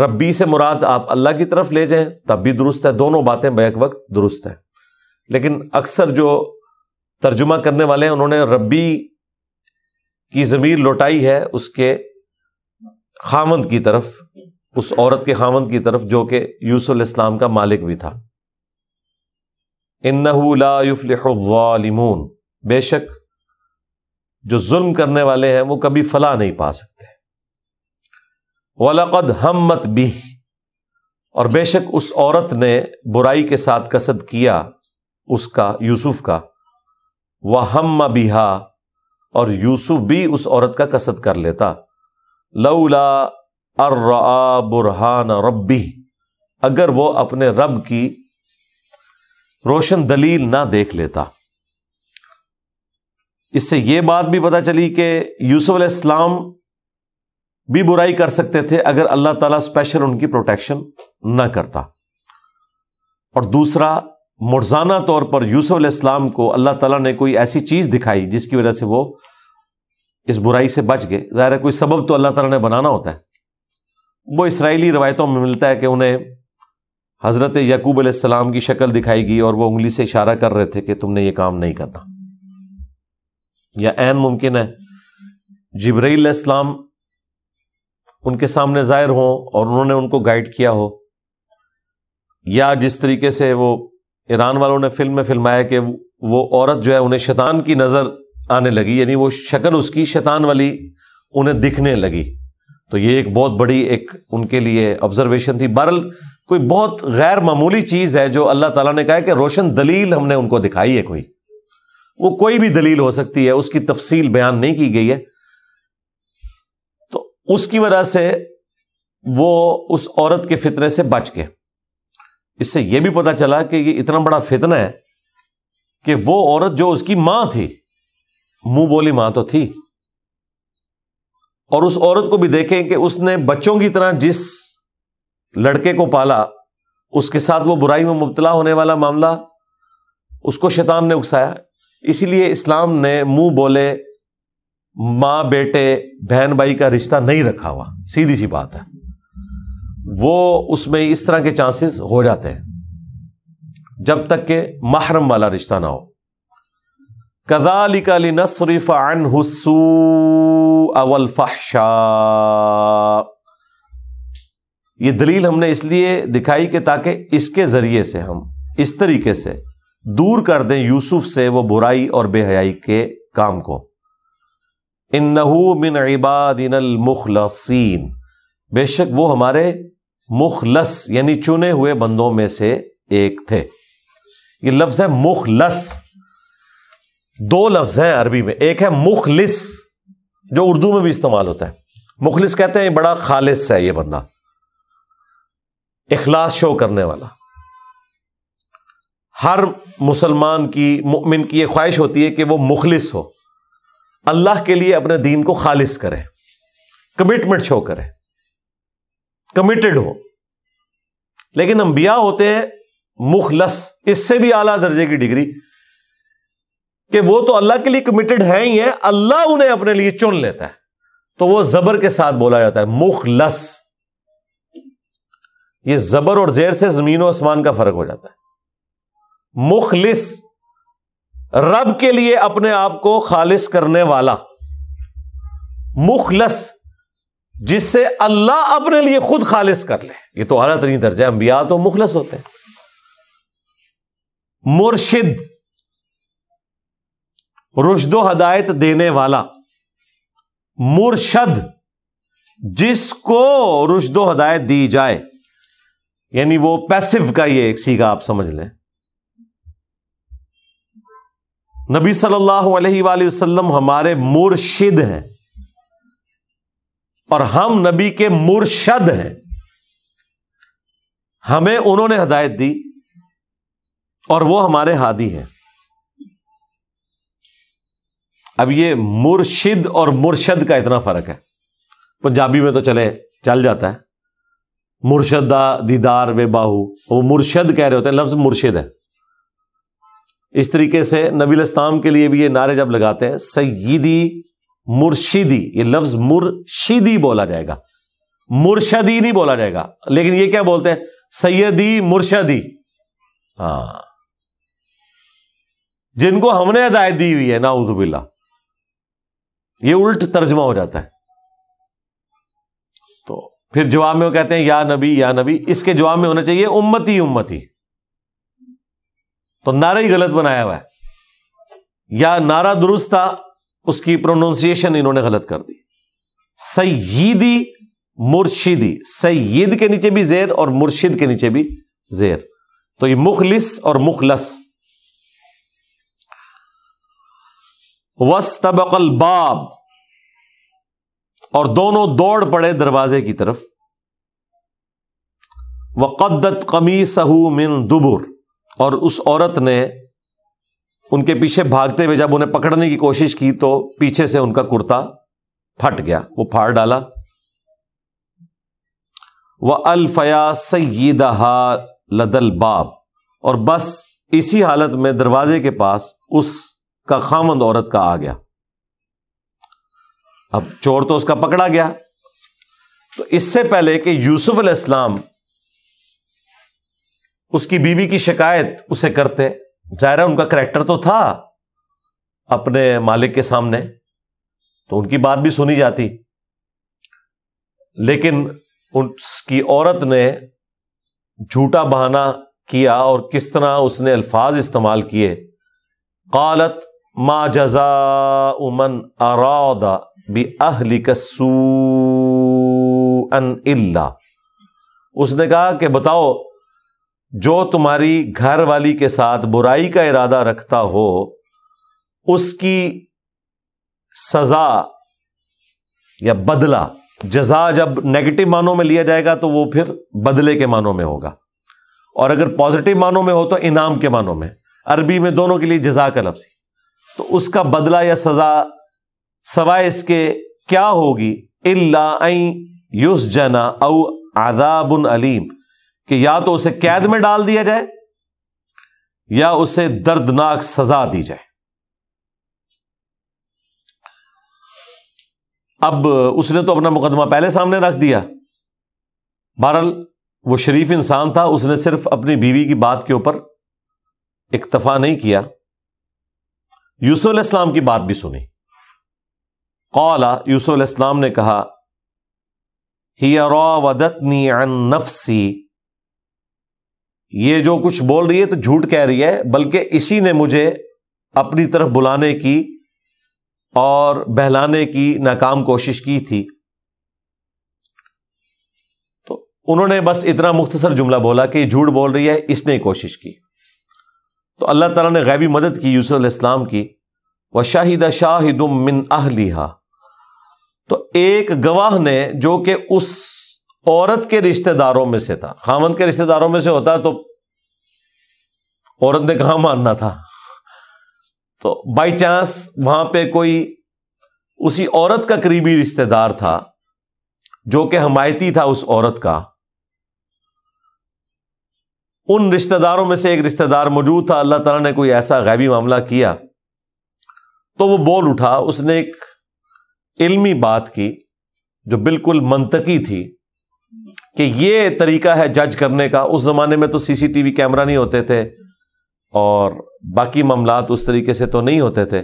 Speaker 1: रब्बी से मुराद आप अल्लाह की तरफ ले जाएं तब भी दुरुस्त है दोनों बातें बैक वक्त दुरुस्त है लेकिन अक्सर जो तर्जुमा करने वाले हैं उन्होंने रब्बी की ज़मीर लौटाई है उसके खामंद की तरफ उस औरत के खामंद की तरफ जो कि यूसुफ इस्लाम का मालिक भी था इन्नहुलाफलिमून बेशक जो जुल्म करने वाले हैं वो कभी फला नहीं पा सकते वलकद हमत भी और बेशक उस औरत ने बुराई के साथ कसद किया उसका यूसुफ का वह हम बिहा और यूसुफ भी उस औरत का कसद कर लेता लौला अर्रा बुरहान रबी अगर वो अपने रब की रोशन दलील ना देख लेता इससे यह बात भी पता चली कि यूसुफ इस्लाम भी बुराई कर सकते थे अगर अल्लाह ताला स्पेशल उनकी प्रोटेक्शन ना करता और दूसरा मुर्जाना तौर पर यूसुफ इस्लाम को अल्लाह ताला ने कोई ऐसी चीज़ दिखाई जिसकी वजह से वो इस बुराई से बच गए ज़ाहिर है कोई सबब तो अल्लाह ताला ने बनाना होता है वो इसराइली रवायतों में मिलता है कि उन्हें हज़रत यकूब अलैहिस्सलाम की शक्ल दिखाई गई और वो उंगली से इशारा कर रहे थे कि तुमने ये काम नहीं करना या एन मुमकिन है जबरीसलाम उनके सामने ज़ाहिर हों और उन्होंने उनको गाइड किया हो या जिस तरीके से वो ईरान वालों ने फिल्म में फिल्माया कि वो औरत जो है उन्हें शैतान की नज़र आने लगी यानी वो शक्ल उसकी शैतान वाली उन्हें दिखने लगी तो ये एक बहुत बड़ी एक उनके लिए ऑब्जर्वेशन थी बहरल कोई बहुत गैर मामूली चीज़ है जो अल्लाह ताला ने कहा कि रोशन दलील हमने उनको दिखाई है कोई वो कोई भी दलील हो सकती है उसकी तफसील बयान नहीं की गई है तो उसकी वजह से वो उस औरत के फितने से बच गए इससे यह भी पता चला कि ये इतना बड़ा फितना है कि वो औरत जो उसकी मां थी मुंह बोली मां तो थी और उस औरत को भी देखें कि उसने बच्चों की तरह जिस लड़के को पाला उसके साथ वो बुराई में मुबतला होने वाला मामला उसको शैतान ने उकसाया इसीलिए इस्लाम ने मुंह बोले मां बेटे बहन भाई का रिश्ता नहीं रखा हुआ सीधी सी बात है वो उसमें इस तरह के चांसेस हो जाते हैं जब तक के महरम वाला रिश्ता ना हो कजालिकली नसरफ अन हसू अवल फहशा ये दलील हमने इसलिए दिखाई कि ताकि इसके जरिए से हम इस तरीके से दूर कर दें यूसुफ से वो बुराई और बेहयाई के काम को इन नहू मिन इबादिन मुखलसिन बेशक वो हमारे मुखलस यानी चुने हुए बंदों में से एक थे ये लफ्ज है मुखलस दो लफ्ज है अरबी में एक है मुखलिस जो उर्दू में भी इस्तेमाल होता है मुखलिस कहते हैं बड़ा खालिस है यह बंदा इखलास शो करने वाला हर मुसलमान की मुमिन की ये ख्वाहिश होती है कि वह मुखलिस हो अल्लाह के लिए अपने दीन को खालिस करे कमिटमेंट शो करे कमिटेड हो लेकिन अंबिया होते हैं मुखलस इससे भी आला दर्जे की डिग्री कि वो तो अल्लाह के लिए कमिटेड है ही है अल्लाह उन्हें अपने लिए चुन लेता है तो वो जबर के साथ बोला जाता है मुखलस ये जबर और जेर से जमीन और आसमान का फर्क हो जाता है मुखलिस रब के लिए अपने आप को खालिस करने वाला मुखलस जिससे अल्लाह अपने लिए खुद खालिस कर ले ये तो अला तरीन दर्जा अंबिया तो मुखलस होते हैं मुर्शिद रुशदो हदायत देने वाला मुर्शद जिसको रुशदो हदायत दी जाए यानी वो पैसिव का ये एक सीगा आप समझ लें नबी सल्लल्लाहु अलैहि वसल्लम हमारे मुर्शिद हैं और हम नबी के मुर्शद हैं हमें उन्होंने हदायत दी और वो हमारे हादी हैं अब ये मुर्शिद और मुर्शद का इतना फ़र्क है पंजाबी में तो चले चल जाता है मुर्शदा दीदार वे बाहू वो मुर्शद कह रहे होते हैं लफ्ज़ मुर्शिद है इस तरीके से नबील इस्लाम के लिए भी ये नारे जब लगाते हैं सईदी मुर्शिदी ये लफ्ज मुर्शिदी बोला जाएगा मुर्शदी नहीं बोला जाएगा लेकिन ये क्या बोलते हैं सैयदी मुर्शदी हाँ जिनको हमने हदायत दी हुई है नाउजुबिल्ला ये उल्ट तर्जमा हो जाता है तो फिर जवाब में वो कहते हैं या नबी या नबी इसके जवाब में होना चाहिए उम्मती उम्मती तो नारा ही गलत बनाया हुआ है या नारा दुरुस्त था उसकी प्रोनाउंसिएशन इन्होंने गलत कर दी सईदी मुर्शिदी सईद के नीचे भी जेर और मुर्शिद के नीचे भी जेर तो ये मुखलिस और मुखलस वस्तबकल बाब और दोनों दौड़ पड़े दरवाजे की तरफ वक़दत कमी सहू मिन दुबुर और उस औरत ने उनके पीछे भागते हुए जब उन्हें पकड़ने की कोशिश की तो पीछे से उनका कुर्ता फट गया वो फाड़ डाला वह अलफया सैदहा लदल बाब और बस इसी हालत में दरवाजे के पास उस का खामंद औरत का आ गया अब चोर तो उसका पकड़ा गया तो इससे पहले कि यूसुफ अल इस्लाम उसकी बीवी की शिकायत उसे करते जाहिर उनका करेक्टर तो था अपने मालिक के सामने तो उनकी बात भी सुनी जाती लेकिन उसकी औरत ने झूठा बहाना किया और किस तरह उसने अल्फाज इस्तेमाल किए कालत मा जजा उमन अरादा बी अहली कसू अन उसने कहा कि बताओ जो तुम्हारी घर वाली के साथ बुराई का इरादा रखता हो उसकी सजा या बदला जजा जब नेगेटिव मानों में लिया जाएगा तो वो फिर बदले के मानों में होगा और अगर पॉजिटिव मानों में हो तो इनाम के मानों में अरबी में दोनों के लिए जजा का लफ्ज़ तो उसका बदला या सजा सवाए इसके क्या होगी इल्ला युस जना औ आदाबन अलीम कि या तो उसे कैद में डाल दिया जाए या उसे दर्दनाक सजा दी जाए अब उसने तो अपना मुकदमा पहले सामने रख दिया बहरल वो शरीफ इंसान था उसने सिर्फ अपनी बीवी की बात के ऊपर इक्तफा नहीं किया यूसुफ की बात भी सुनी कौला यूसुफ ने कहा वदतनी अन नफसी ये जो कुछ बोल रही है तो झूठ कह रही है बल्कि इसी ने मुझे अपनी तरफ बुलाने की और बहलाने की नाकाम कोशिश की थी तो उन्होंने बस इतना मुख्तसर जुमला बोला कि झूठ बोल रही है इसने कोशिश की तो अल्लाह ताला ने गैबी मदद की यूसुफ इस्लाम की व शाहिद शाहिदुम मिन अहलिहा तो एक गवाह ने जो कि उस औरत के रिश्तेदारों में से था खामन के रिश्तेदारों में से होता तो औरत ने कहा मानना था तो बाई चांस वहां पर कोई उसी औरत का करीबी रिश्तेदार था जो कि हमायती था उस औरत का उन रिश्तेदारों में से एक रिश्तेदार मौजूद था अल्लाह तला ने कोई ऐसा गैबी मामला किया तो वो बोल उठा उसने एक इलमी बात की जो बिल्कुल मनतकी थी कि ये तरीका है जज करने का उस ज़माने में तो सीसीटीवी कैमरा नहीं होते थे और बाकी मामला उस तरीके से तो नहीं होते थे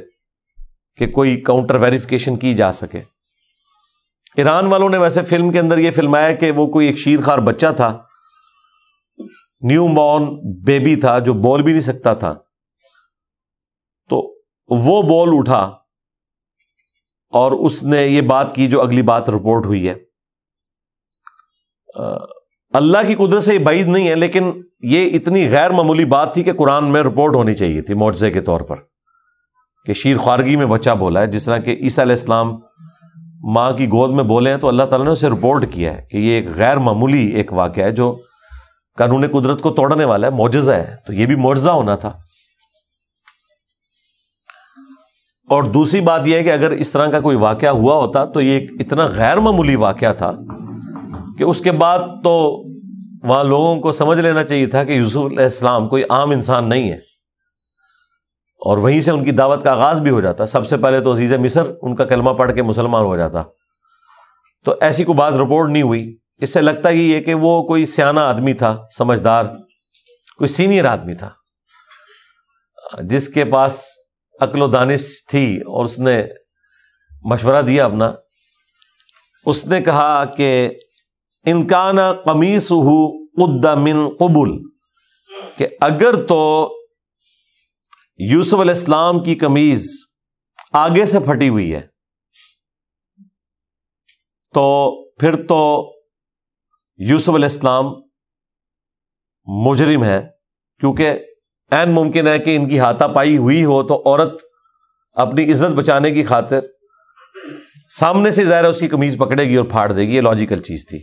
Speaker 1: कि कोई काउंटर वेरिफिकेशन की जा सके ईरान वालों ने वैसे फिल्म के अंदर ये फिल्माया कि वो कोई एक शीरखार बच्चा था न्यू बॉर्न बेबी था जो बोल भी नहीं सकता था तो वो बोल उठा और उसने ये बात की जो अगली बात रिपोर्ट हुई है अल्लाह की कुदरत से ये नहीं है लेकिन ये इतनी गैर मामूली बात थी कि कुरान में रिपोर्ट होनी चाहिए थी मुआवजे के तौर पर कि शीर खारगी में बच्चा बोला है जिस तरह के ईसा इस्लाम माँ की गोद में बोले हैं तो अल्लाह ताला ने उसे रिपोर्ट किया है कि ये एक गैर मामूली एक वाक्य है जो कानून कुदरत को तोड़ने वाला है मोजा है तो यह भी मुआवजा होना था और दूसरी बात यह है कि अगर इस तरह का कोई वाक्य हुआ होता तो ये इतना गैर मामूली वाक़ था कि उसके बाद तो वहां लोगों को समझ लेना चाहिए था कि यूसुफ इस्लाम कोई आम इंसान नहीं है और वहीं से उनकी दावत का आगाज़ भी हो जाता सबसे पहले तो अजीज़ मिसर उनका कलमा पढ़ के मुसलमान हो जाता तो ऐसी कोई बात रिपोर्ट नहीं हुई इससे लगता ही है कि वो कोई सियाना आदमी था समझदार कोई सीनियर आदमी था जिसके पास अकलो दानिश थी और उसने मशवरा दिया अपना उसने कहा कि इनकाना कमीस हु मिन कबुल कि अगर तो यूसुफ अलैहिस्सलाम की कमीज आगे से फटी हुई है तो फिर तो यूसुफ इस्लाम मुजरिम है क्योंकि एन मुमकिन है कि इनकी हाथापाई हुई हो तो औरत अपनी इज्जत बचाने की खातिर सामने से ज़ाहिर उसकी कमीज पकड़ेगी और फाड़ देगी ये लॉजिकल चीज़ थी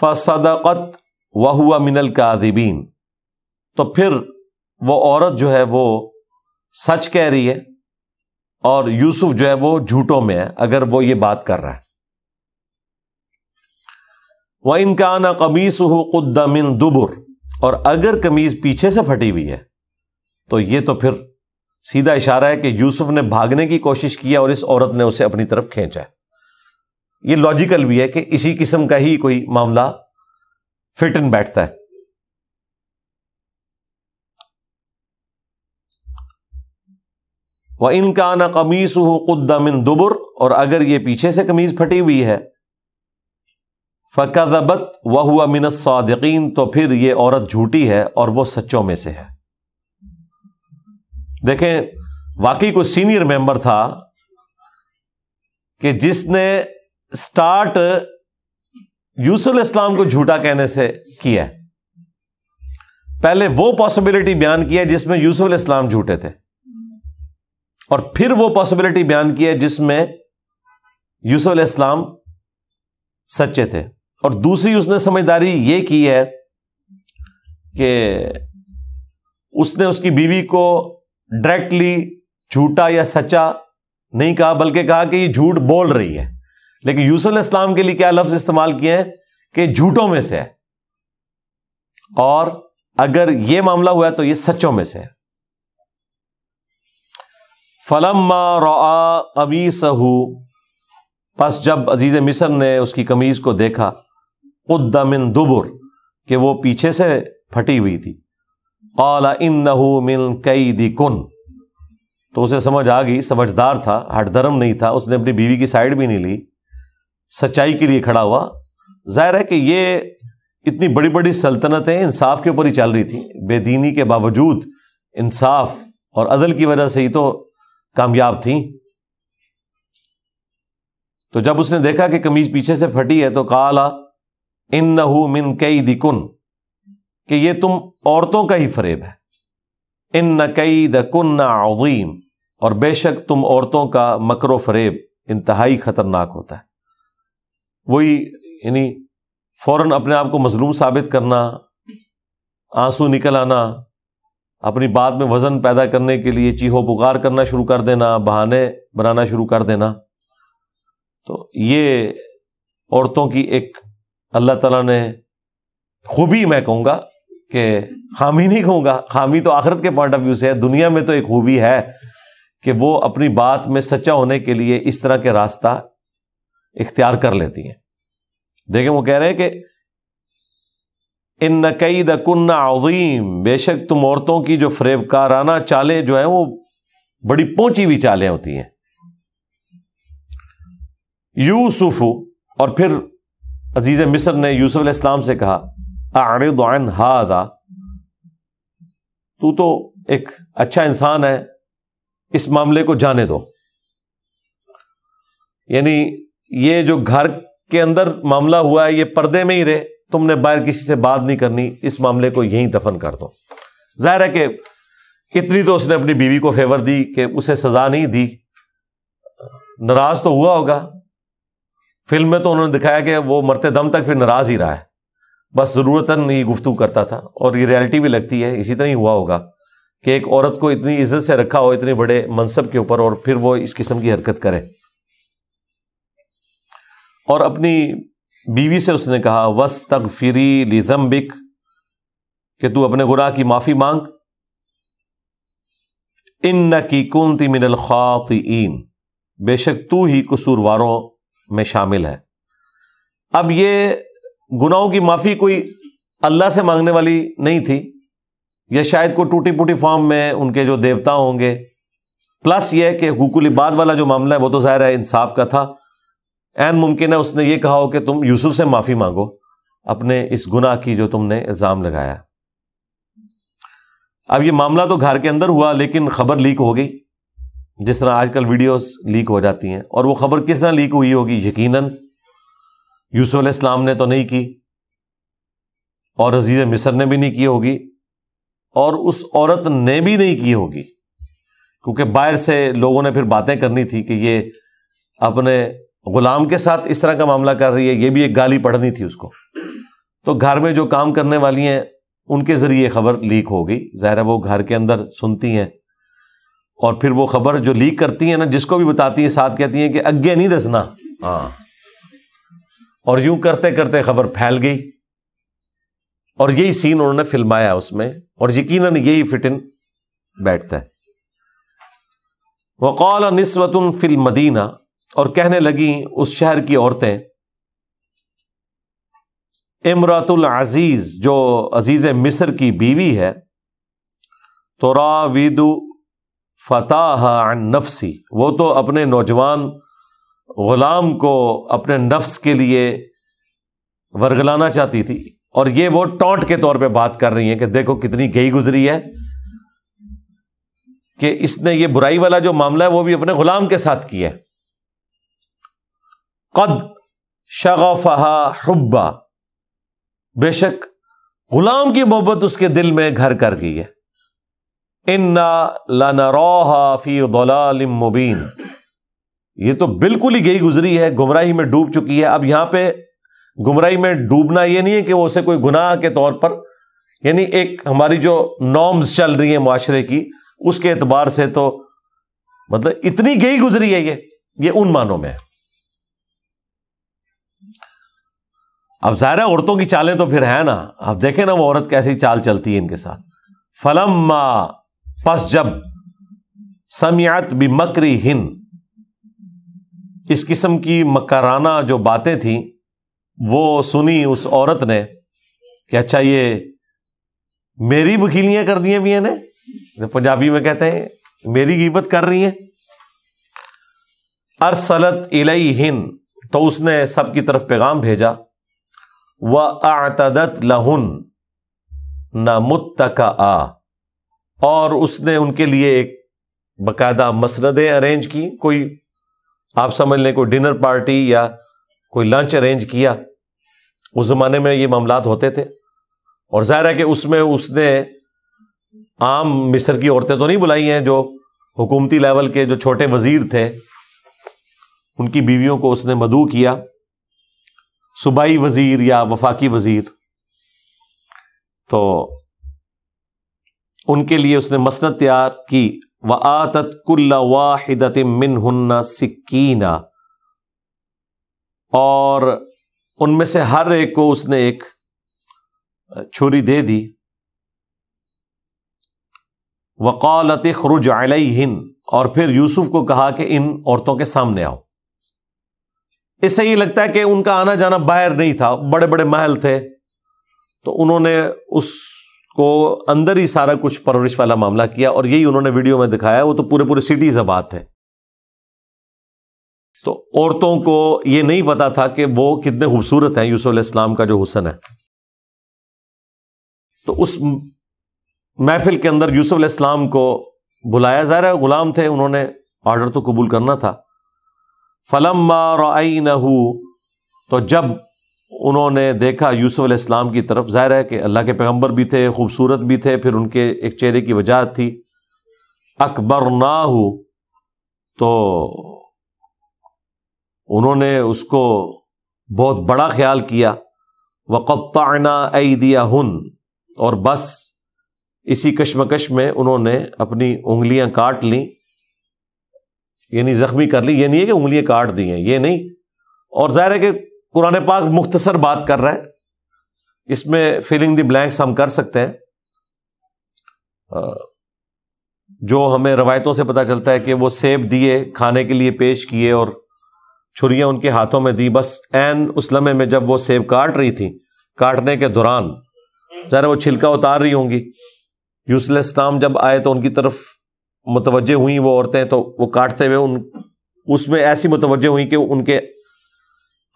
Speaker 1: फसदकत वहुआ मिनल कादिबीन तो फिर वो औरत जो है वो सच कह रही है और यूसुफ जो है वो झूठों में है अगर वो ये बात कर रहा है वह इनका ना कमीस हो कुद्दमिन दुबुर और अगर कमीज पीछे से फटी हुई है तो ये तो फिर सीधा इशारा है कि यूसुफ ने भागने की कोशिश की और इस औरत ने उसे अपनी तरफ खींचा है ये लॉजिकल भी है कि इसी किस्म का ही कोई मामला फिट इन बैठता है व इनका ना कमीस हो कुद्दमिन दुबर और अगर ये पीछे से कमीज फटी हुई है फ़कबत वह हुआ मिनत सादकिन तो फिर ये औरत झूठी है और वह सच्चों में से है देखें वाकई कोई सीनियर मेंबर था कि जिसने स्टार्ट यूसुल इस्लाम को झूठा कहने से किया पहले वो पॉसिबिलिटी बयान किया जिसमें यूसुफ इस्लाम झूठे थे और फिर वो पॉसिबिलिटी बयान की है जिसमें यूसुफ इस्लाम सच्चे थे और दूसरी उसने समझदारी ये की है कि उसने उसकी बीवी को डायरेक्टली झूठा या सच्चा नहीं कहा बल्कि कहा कि ये झूठ बोल रही है लेकिन यूसुफ इस्लाम के लिए क्या लफ्ज इस्तेमाल किए हैं कि झूठों में से है और अगर यह मामला हुआ तो यह सच्चों में से है फलम्मा रआ कमीसहू बस जब अजीज मिसर ने उसकी कमीज को देखा उद्दमिन दुबुर कि वो पीछे से फटी हुई थी कला इन मिन कई दी कन तो उसे समझ आ गई समझदार था हट हटधर्म नहीं था उसने अपनी बीवी की साइड भी नहीं ली सच्चाई के लिए खड़ा हुआ जाहिर है कि ये इतनी बड़ी बड़ी सल्तनतें इंसाफ के ऊपर ही चल रही थी बेदीनी के बावजूद इंसाफ और अदल की वजह से ही तो कामयाब थी तो जब उसने देखा कि कमीज पीछे से फटी है तो काला इन नहू मिन कई दिकुन कि ये तुम औरतों का ही फरेब है इन न कई द दकुन अवीम और बेशक तुम औरतों का मकर फरेब इंतहाई खतरनाक होता है वही यानी फौरन अपने आप को मजलूम साबित करना आंसू निकल आना अपनी बात में वजन पैदा करने के लिए चीहो पुकार करना शुरू कर देना बहाने बनाना शुरू कर देना तो ये औरतों की एक अल्लाह तला ने खूबी मैं कहूँगा कि खामी नहीं कहूँगा खामी तो आखिरत के पॉइंट ऑफ व्यू से है दुनिया में तो एक खूबी है कि वो अपनी बात में सच्चा होने के लिए इस तरह के रास्ता इख्तियार कर लेती हैं देखें वो कह रहे हैं कि इन न कई अजीम बेशक तुम औरतों की जो फरेबकाराना चालें जो है वो बड़ी पहुंची हुई चालें होती हैं यूसुफ और फिर अजीज मिस्र ने यूसुफ इस्लाम से कहा आरदान हादा तू तो एक अच्छा इंसान है इस मामले को जाने दो यानी ये जो घर के अंदर मामला हुआ है ये पर्दे में ही रहे तुमने बाहर किसी से बात नहीं करनी इस मामले को यहीं दफन कर दो जाहिर है कि इतनी तो उसने अपनी बीवी को फेवर दी कि उसे सजा नहीं दी नाराज तो हुआ होगा फिल्म में तो उन्होंने दिखाया कि वो मरते दम तक फिर नाराज ही रहा है बस जरूरत ये गुफ्तु करता था और ये रियलिटी भी लगती है इसी तरह ही हुआ होगा कि एक औरत को इतनी इज्जत से रखा हो इतने बड़े मनसब के ऊपर और फिर वो इस किस्म की हरकत करे और अपनी बीवी से उसने कहा वस तक फिरी लिजम्बिक कि तू अपने गुनाह की माफी मांग इन न की कुंती मिनल खातीन बेशक तू ही कसूरवारों में शामिल है अब ये गुनाहों की माफी कोई अल्लाह से मांगने वाली नहीं थी या शायद को टूटी फूटी फॉर्म में उनके जो देवता होंगे प्लस यह कि हुकुल इबाद वाला जो मामला है वो तो ज़ाहिर है इंसाफ का था एन मुमकिन है उसने ये कहा हो कि तुम यूसुफ से माफ़ी मांगो अपने इस गुनाह की जो तुमने इल्ज़ाम लगाया अब ये मामला तो घर के अंदर हुआ लेकिन खबर लीक हो गई जिस तरह आजकल वीडियोस लीक हो जाती हैं और वो खबर किस तरह लीक हुई होगी यकीनन यूसुफ इस्लाम ने तो नहीं की और अजीज़ मिसर ने भी नहीं की होगी और उस औरत ने भी नहीं की होगी क्योंकि बाहर से लोगों ने फिर बातें करनी थी कि ये अपने गुलाम के साथ इस तरह का मामला कर रही है ये भी एक गाली पढ़नी थी उसको तो घर में जो काम करने वाली हैं उनके ज़रिए खबर लीक हो गई ज़ाहिर वो घर के अंदर सुनती हैं और फिर वो खबर जो लीक करती हैं ना जिसको भी बताती हैं साथ कहती हैं कि अग्ञे नहीं दसना हाँ और यूं करते करते खबर फैल गई और यही सीन उन्होंने फिल्माया उसमें और यकीन यही फिट इन बैठता है वकौल नस्वतन फिल मदीना और कहने लगी उस शहर की औरतें इमरातुल अजीज जो अजीज मिस्र की बीवी है तो राविदु फताह अन नफसी वो तो अपने नौजवान गुलाम को अपने नफ्स के लिए वर्गलाना चाहती थी और ये वो टॉट के तौर पे बात कर रही है कि देखो कितनी गई गुजरी है कि इसने ये बुराई वाला जो मामला है वो भी अपने गुलाम के साथ किया है कद शगफहा हब्बा बेशक गुलाम की मोहब्बत उसके दिल में घर कर गई है इन्ना लाना फी दलालिम मुबीन ये तो बिल्कुल ही गई गुजरी है गुमराही में डूब चुकी है अब यहां पे गुमराही में डूबना ये नहीं है कि वो उसे कोई गुनाह के तौर पर यानी एक हमारी जो नॉर्म्स चल रही है माशरे की उसके एतबार से तो मतलब इतनी गई गुजरी है ये ये उन मानों में है अब ज़ाहिर है औरतों की चालें तो फिर है ना अब देखें ना वो औरत कैसी चाल चलती है इनके साथ फलम पस जब समियात भी मकरी हिन इस किस्म की मकराना जो बातें थी वो सुनी उस औरत ने कि अच्छा ये मेरी वकीलियां कर दी भी इन्हें पंजाबी में कहते हैं मेरी गिबत कर रही है अरसलत इलाई हिन तो उसने सबकी तरफ पैगाम भेजा व आतदत लहुन नामुत्तका आ और उसने उनके लिए एक बाकायदा मसनदें अरेंज की कोई आप समझ लें कोई डिनर पार्टी या कोई लंच अरेंज किया उस ज़माने में ये मामला होते थे और ज़ाहिर है कि उसमें उसने आम मिस्र की औरतें तो नहीं बुलाई हैं जो हुकूमती लेवल के जो छोटे वज़ीर थे उनकी बीवियों को उसने मदू किया सूबाई वजीर या वफाकी वजीर तो उनके लिए उसने मसनत तैयार की व आतत कुल्ला वाहिदत मिन हन्ना सिक्कीना और उनमें से हर एक को उसने एक छुरी दे दी वकालत खरुज हिंद और फिर यूसुफ को कहा कि इन औरतों के सामने आओ इससे ये लगता है कि उनका आना जाना बाहर नहीं था बड़े बड़े महल थे तो उन्होंने उसको अंदर ही सारा कुछ परवरिश वाला मामला किया और यही उन्होंने वीडियो में दिखाया वो तो पूरे पूरे सिटीज आबाद थे तो औरतों को ये नहीं पता था कि वो कितने खूबसूरत हैं यूसुफ इस्लाम का जो हुसन है तो उस महफिल के अंदर यूसुफ इस्लाम को बुलाया जा रहा है गुलाम थे उन्होंने ऑर्डर तो कबूल करना था फलम रई तो जब उन्होंने देखा यूसुफ इस्लाम की तरफ जाहिर है कि अल्लाह के पैगम्बर भी थे खूबसूरत भी थे फिर उनके एक चेहरे की वजह थी अकबर ना हो तो उन्होंने उसको बहुत बड़ा ख्याल किया वक़ाना आई दिया हन और बस इसी कश्मकश में उन्होंने अपनी उंगलियां काट लीं ये नहीं जख्मी कर ली ये नहीं है कि उंगलियां काट दी हैं ये नहीं और जाहिर है कि कुरान पाक मुख्तसर बात कर रहा है इसमें फिलिंग द ब्लैंक्स हम कर सकते हैं जो हमें रवायतों से पता चलता है कि वो सेब दिए खाने के लिए पेश किए और छुरी उनके हाथों में दी बस एन उस लम्हे में जब वो सेब काट रही थी काटने के दौरान ज़रा वो छिलका उतार रही होंगी यूसलेस नाम जब आए तो उनकी तरफ मुतवजह हुई वो औरतें तो वो काटते हुए उन उसमें ऐसी मुतवजह हुई कि उनके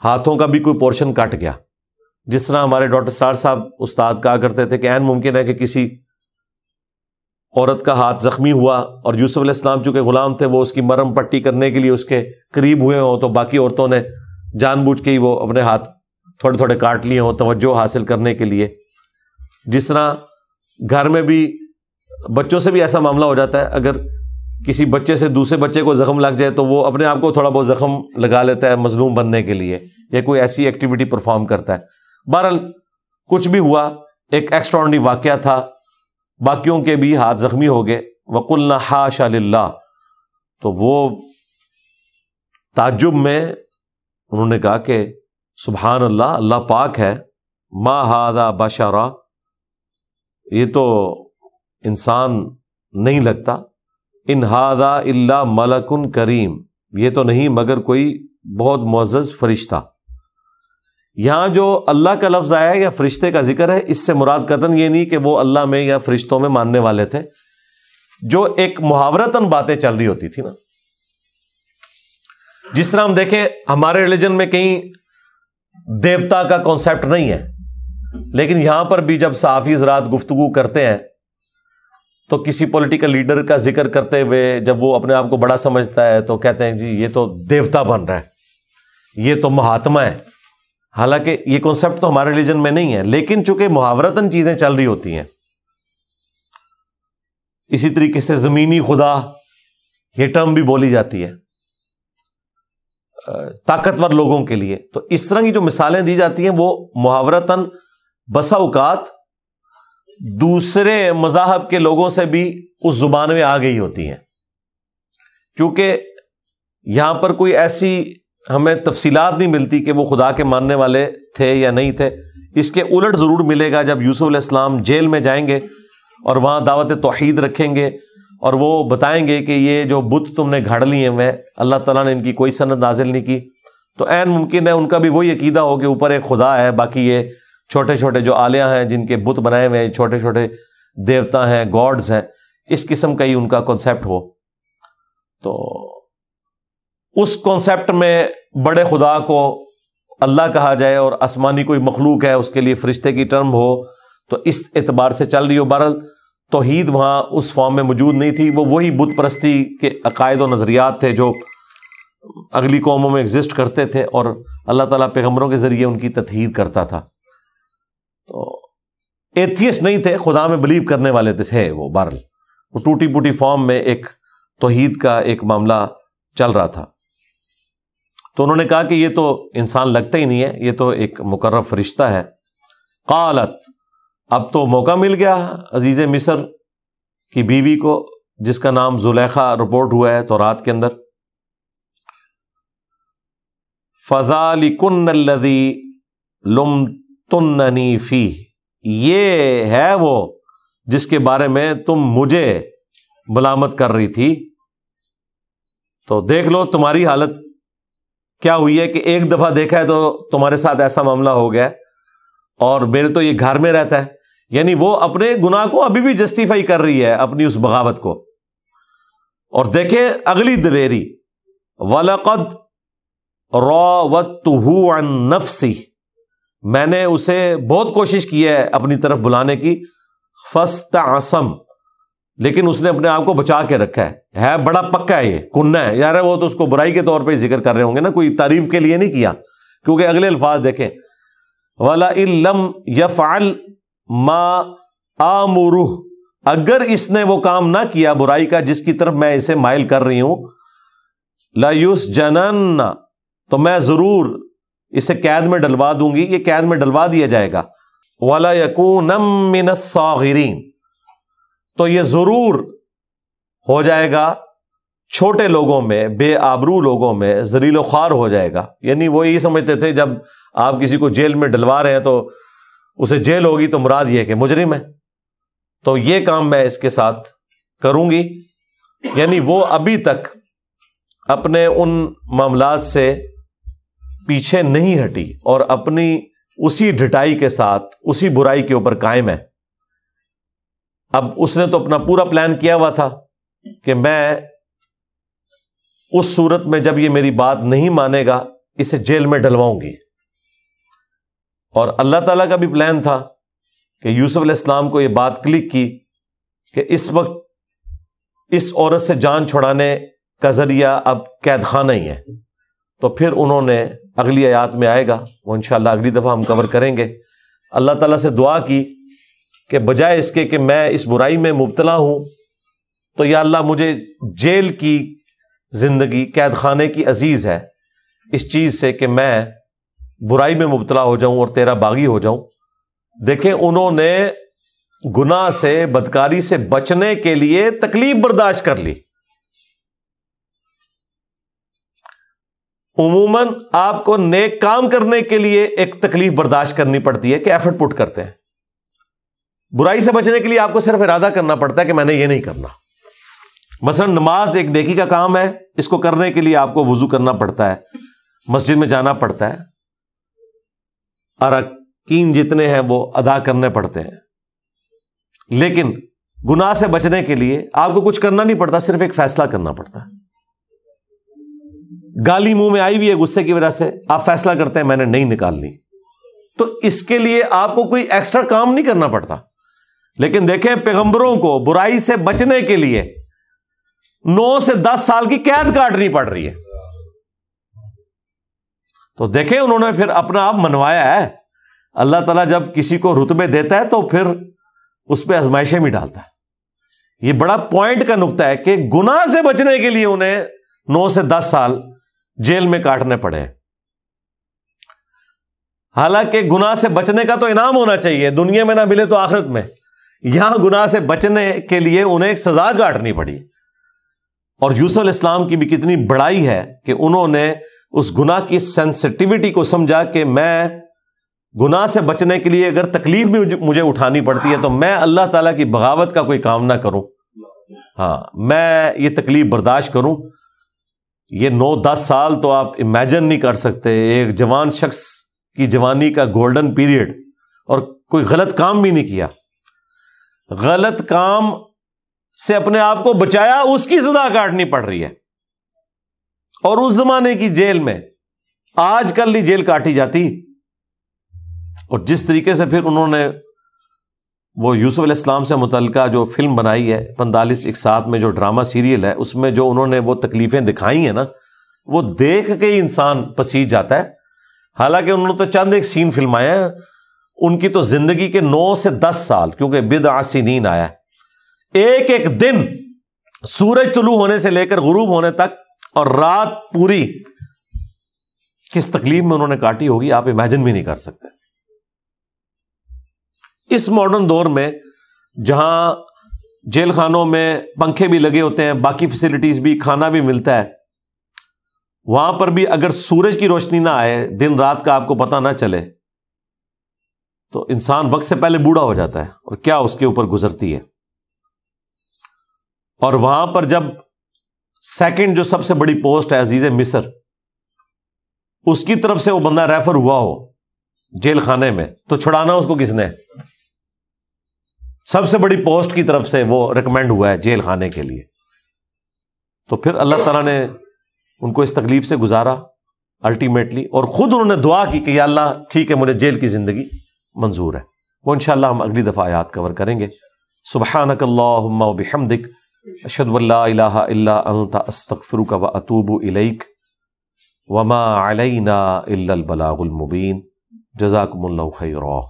Speaker 1: हाथों का भी कोई पोर्शन काट गया जिस तरह हमारे डॉक्टर सार साहब उस्ताद कहा करते थे कि एन मुमकिन है कि किसी औरत का हाथ जख्मी हुआ और यूसुफ इस्लाम चूँकि गुलाम थे वो उसकी मरम पट्टी करने के लिए उसके करीब हुए हों तो बाकी औरतों ने जानबूझ के ही वो अपने हाथ थोड़े थोड़े काट लिए हों तोज्जो हासिल करने के लिए जिस तरह घर में भी बच्चों से भी ऐसा मामला हो जाता है अगर किसी बच्चे से दूसरे बच्चे को ज़ख्म लग जाए तो वो अपने आप को थोड़ा बहुत ज़ख्म लगा लेता है मजलूम बनने के लिए या कोई ऐसी एक्टिविटी परफॉर्म करता है बहरहाल कुछ भी हुआ एक एक्स्ट्रॉर्डनरी वाक्य था बाकियों के भी हाथ ज़ख्मी हो गए वकुल्ला हाशा तो वो ताजुब में उन्होंने कहा कि सुबहान अल्लाह अल्लाह पाक है मा हादा बशारा ये तो इंसान नहीं लगता इन हादा इल्ला मलकुन करीम ये तो नहीं मगर कोई बहुत मोजज फरिश्ता यहां जो अल्लाह का लफ्ज़ आया या फरिश्ते का जिक्र है इससे मुराद कतन ये नहीं कि वो अल्लाह में या फरिश्तों में मानने वाले थे जो एक मुहावरतन बातें चल रही होती थी ना जिस तरह हम देखें हमारे रिलीजन में कहीं देवता का कॉन्सेप्ट नहीं है लेकिन यहां पर भी जब साफी रात गुफ्तगु करते हैं तो किसी पॉलिटिकल लीडर का जिक्र करते हुए जब वो अपने आप को बड़ा समझता है तो कहते हैं जी ये तो देवता बन रहा है ये तो महात्मा है हालांकि ये कॉन्सेप्ट तो हमारे रिलीजन में नहीं है लेकिन चूंकि मुहावरतन चीजें चल रही होती हैं इसी तरीके से जमीनी खुदा ये टर्म भी बोली जाती है ताकतवर लोगों के लिए तो इस तरह की जो मिसालें दी जाती हैं वो मुहावरतन बसाउकात दूसरे मजाहब के लोगों से भी उस जुबान में आ गई होती हैं क्योंकि यहां पर कोई ऐसी हमें तफसीलात नहीं मिलती कि वो खुदा के मानने वाले थे या नहीं थे इसके उलट ज़रूर मिलेगा जब यूसुफ इस्लाम जेल में जाएंगे और वहां दावत तोहद रखेंगे और वो बताएंगे कि ये जो बुत तुमने घड़ लिए हैं अल्लाह ताला ने इनकी कोई सनत नाजिल नहीं की तो एन मुमकिन है उनका भी वही अकीदा हो कि ऊपर एक खुदा है बाकी ये छोटे छोटे जो आलिया हैं जिनके बुत बनाए हुए हैं छोटे छोटे देवता हैं गॉड्स हैं इस किस्म का ही उनका कॉन्सेप्ट हो तो उस कॉन्सेप्ट में बड़े खुदा को अल्लाह कहा जाए और आसमानी कोई मखलूक है उसके लिए फरिश्ते की टर्म हो तो इस एतबार से चल रही हो बहरल तोहीद वहाँ उस फॉर्म में मौजूद नहीं थी वो वही बुत परस्ती के अकायद और नज़रियात थे जो अगली कौमों में एग्जिस्ट करते थे और अल्लाह ताला पैगम्बरों के ज़रिए उनकी तथहीर करता था तो एथियस नहीं थे खुदा में बिलीव करने वाले थे वो बहरल वो टूटी फूटी फॉर्म में एक तोहीद का एक मामला चल रहा था तो उन्होंने कहा कि ये तो इंसान लगता ही नहीं है ये तो एक मुकर फरिश्ता है कालत अब तो मौका मिल गया अजीज़ मिसर की बीवी को जिसका नाम जुलेखा रिपोर्ट हुआ है तो रात के अंदर फजालिकुन्नदी लुम तुन्ननी फी ये है वो जिसके बारे में तुम मुझे मलामत कर रही थी तो देख लो तुम्हारी हालत क्या हुई है कि एक दफा देखा है तो तुम्हारे साथ ऐसा मामला हो गया और मेरे तो ये घर में रहता है यानी वो अपने गुनाह को अभी भी जस्टिफाई कर रही है अपनी उस बगावत को और देखे अगली दलेरी वलकद रॉवत नफसी मैंने उसे बहुत कोशिश की है अपनी तरफ बुलाने की फस्त आसम लेकिन उसने अपने आप को बचा के रखा है है बड़ा पक्का है ये कुन्ना है यार वो तो उसको बुराई के तौर पे जिक्र कर रहे होंगे ना कोई तारीफ के लिए नहीं किया क्योंकि अगले अल्फाज देखें वाला इलम यफ़ाल मा आमुरुह अगर इसने वो काम ना किया बुराई का जिसकी तरफ मैं इसे माइल कर रही हूं लयुस जनन्ना तो मैं जरूर इसे कैद में डलवा दूंगी ये कैद में डलवा दिया जाएगा वाला यकून मिन तो ये जरूर हो जाएगा छोटे लोगों में बे आबरू लोगों में जरीलो ख्वार हो जाएगा यानी वो यही समझते थे जब आप किसी को जेल में डलवा रहे हैं तो उसे जेल होगी तो मुराद ये कि मुजरिम है तो ये काम मैं इसके साथ करूंगी यानी वो अभी तक अपने उन मामला से पीछे नहीं हटी और अपनी उसी ढिटाई के साथ उसी बुराई के ऊपर कायम है अब उसने तो अपना पूरा प्लान किया हुआ था कि मैं उस सूरत में जब ये मेरी बात नहीं मानेगा इसे जेल में डलवाऊंगी और अल्लाह ताला का भी प्लान था कि यूसुफ इस्लाम को यह बात क्लिक की कि इस वक्त इस औरत से जान छुड़ाने का जरिया अब कैद खाना ही है तो फिर उन्होंने अगली आयात में आएगा वो इन अगली दफ़ा हम कवर करेंगे अल्लाह ताला से दुआ की कि बजाय इसके कि मैं इस बुराई में मुबतला हूँ तो यह अल्लाह मुझे जेल की ज़िंदगी कैद खाने की अजीज़ है इस चीज़ से कि मैं बुराई में मुबतला हो जाऊँ और तेरा बागी हो जाऊँ देखें उन्होंने गुनाह से बदकारी से बचने के लिए तकलीफ बर्दाश्त कर ली उमूमन आपको नेक काम करने के लिए एक तकलीफ बर्दाश्त करनी पड़ती है कि एफर्ट पुट करते हैं बुराई से बचने के लिए आपको सिर्फ इरादा करना पड़ता है कि मैंने ये नहीं करना मसलन नमाज एक देखी का काम है इसको करने के लिए आपको वजू करना पड़ता है मस्जिद में जाना पड़ता है अरकीन जितने हैं वो अदा करने पड़ते हैं लेकिन गुनाह से बचने के लिए आपको कुछ करना नहीं पड़ता सिर्फ एक फैसला करना पड़ता है गाली मुंह में आई भी है गुस्से की वजह से आप फैसला करते हैं मैंने नहीं निकालनी तो इसके लिए आपको कोई एक्स्ट्रा काम नहीं करना पड़ता लेकिन देखें पैगंबरों को बुराई से बचने के लिए नौ से दस साल की कैद काटनी पड़ रही है तो देखें उन्होंने फिर अपना आप मनवाया है अल्लाह तला जब किसी को रुतबे देता है तो फिर उस पर आजमाइशें भी डालता है यह बड़ा पॉइंट का नुकता है कि गुनाह से बचने के लिए उन्हें नौ से दस साल जेल में काटने पड़े हालांकि गुनाह से बचने का तो इनाम होना चाहिए दुनिया में ना मिले तो आखिरत में यहां गुनाह से बचने के लिए उन्हें एक सजा काटनी पड़ी और यूसुफ इस्लाम की भी कितनी बड़ाई है कि उन्होंने उस गुनाह की सेंसिटिविटी को समझा कि मैं गुनाह से बचने के लिए अगर तकलीफ भी मुझे उठानी पड़ती है तो मैं अल्लाह ताला की बगावत का कोई काम ना करूं हाँ मैं ये तकलीफ बर्दाश्त करूं ये नौ दस साल तो आप इमेजन नहीं कर सकते एक जवान शख्स की जवानी का गोल्डन पीरियड और कोई गलत काम भी नहीं किया गलत काम से अपने आप को बचाया उसकी सजा काटनी पड़ रही है और उस जमाने की जेल में आजकल ही जेल काटी जाती और जिस तरीके से फिर उन्होंने वो यूसुफ इस्लाम से मुतल जो फिल्म बनाई है पैंतालीस एक साथ में जो ड्रामा सीरियल है उसमें जो उन्होंने वो तकलीफ़ें दिखाई है ना वो देख के ही इंसान पसी जाता है हालांकि उन्होंने तो चंद एक सीन फिल्माया हैं उनकी तो ज़िंदगी के नौ से दस साल क्योंकि बिद आसी नींद आया एक एक दिन सूरज तुलू होने से लेकर गुरूब होने तक और रात पूरी किस तकलीफ में उन्होंने काटी होगी आप इमेजिन भी नहीं कर सकते इस मॉडर्न दौर में जहां जेल खानों में पंखे भी लगे होते हैं बाकी फैसिलिटीज भी खाना भी मिलता है वहां पर भी अगर सूरज की रोशनी ना आए दिन रात का आपको पता ना चले तो इंसान वक्त से पहले बूढ़ा हो जाता है और क्या उसके ऊपर गुजरती है और वहां पर जब सेकंड जो सबसे बड़ी पोस्ट है अजीज मिसर उसकी तरफ से वो बंदा रेफर हुआ हो जेल खाने में तो छुड़ाना उसको किसने सबसे बड़ी पोस्ट की तरफ से वो रिकमेंड हुआ है जेल खाने के लिए तो फिर अल्लाह तला ने उनको इस तकलीफ से गुजारा अल्टीमेटली और खुद उन्होंने दुआ की कि अल्लाह ठीक है मुझे जेल की ज़िंदगी मंजूर है वो इन हम अगली दफ़ा आयात कवर करेंगे सुबहानकल्लाबिहमदिक अशदुल्लास्तफ़िर का व अतूब इलैक वमा अलैना इल्लल बलागुल मुबीन जजाकमुल्लाह खैरा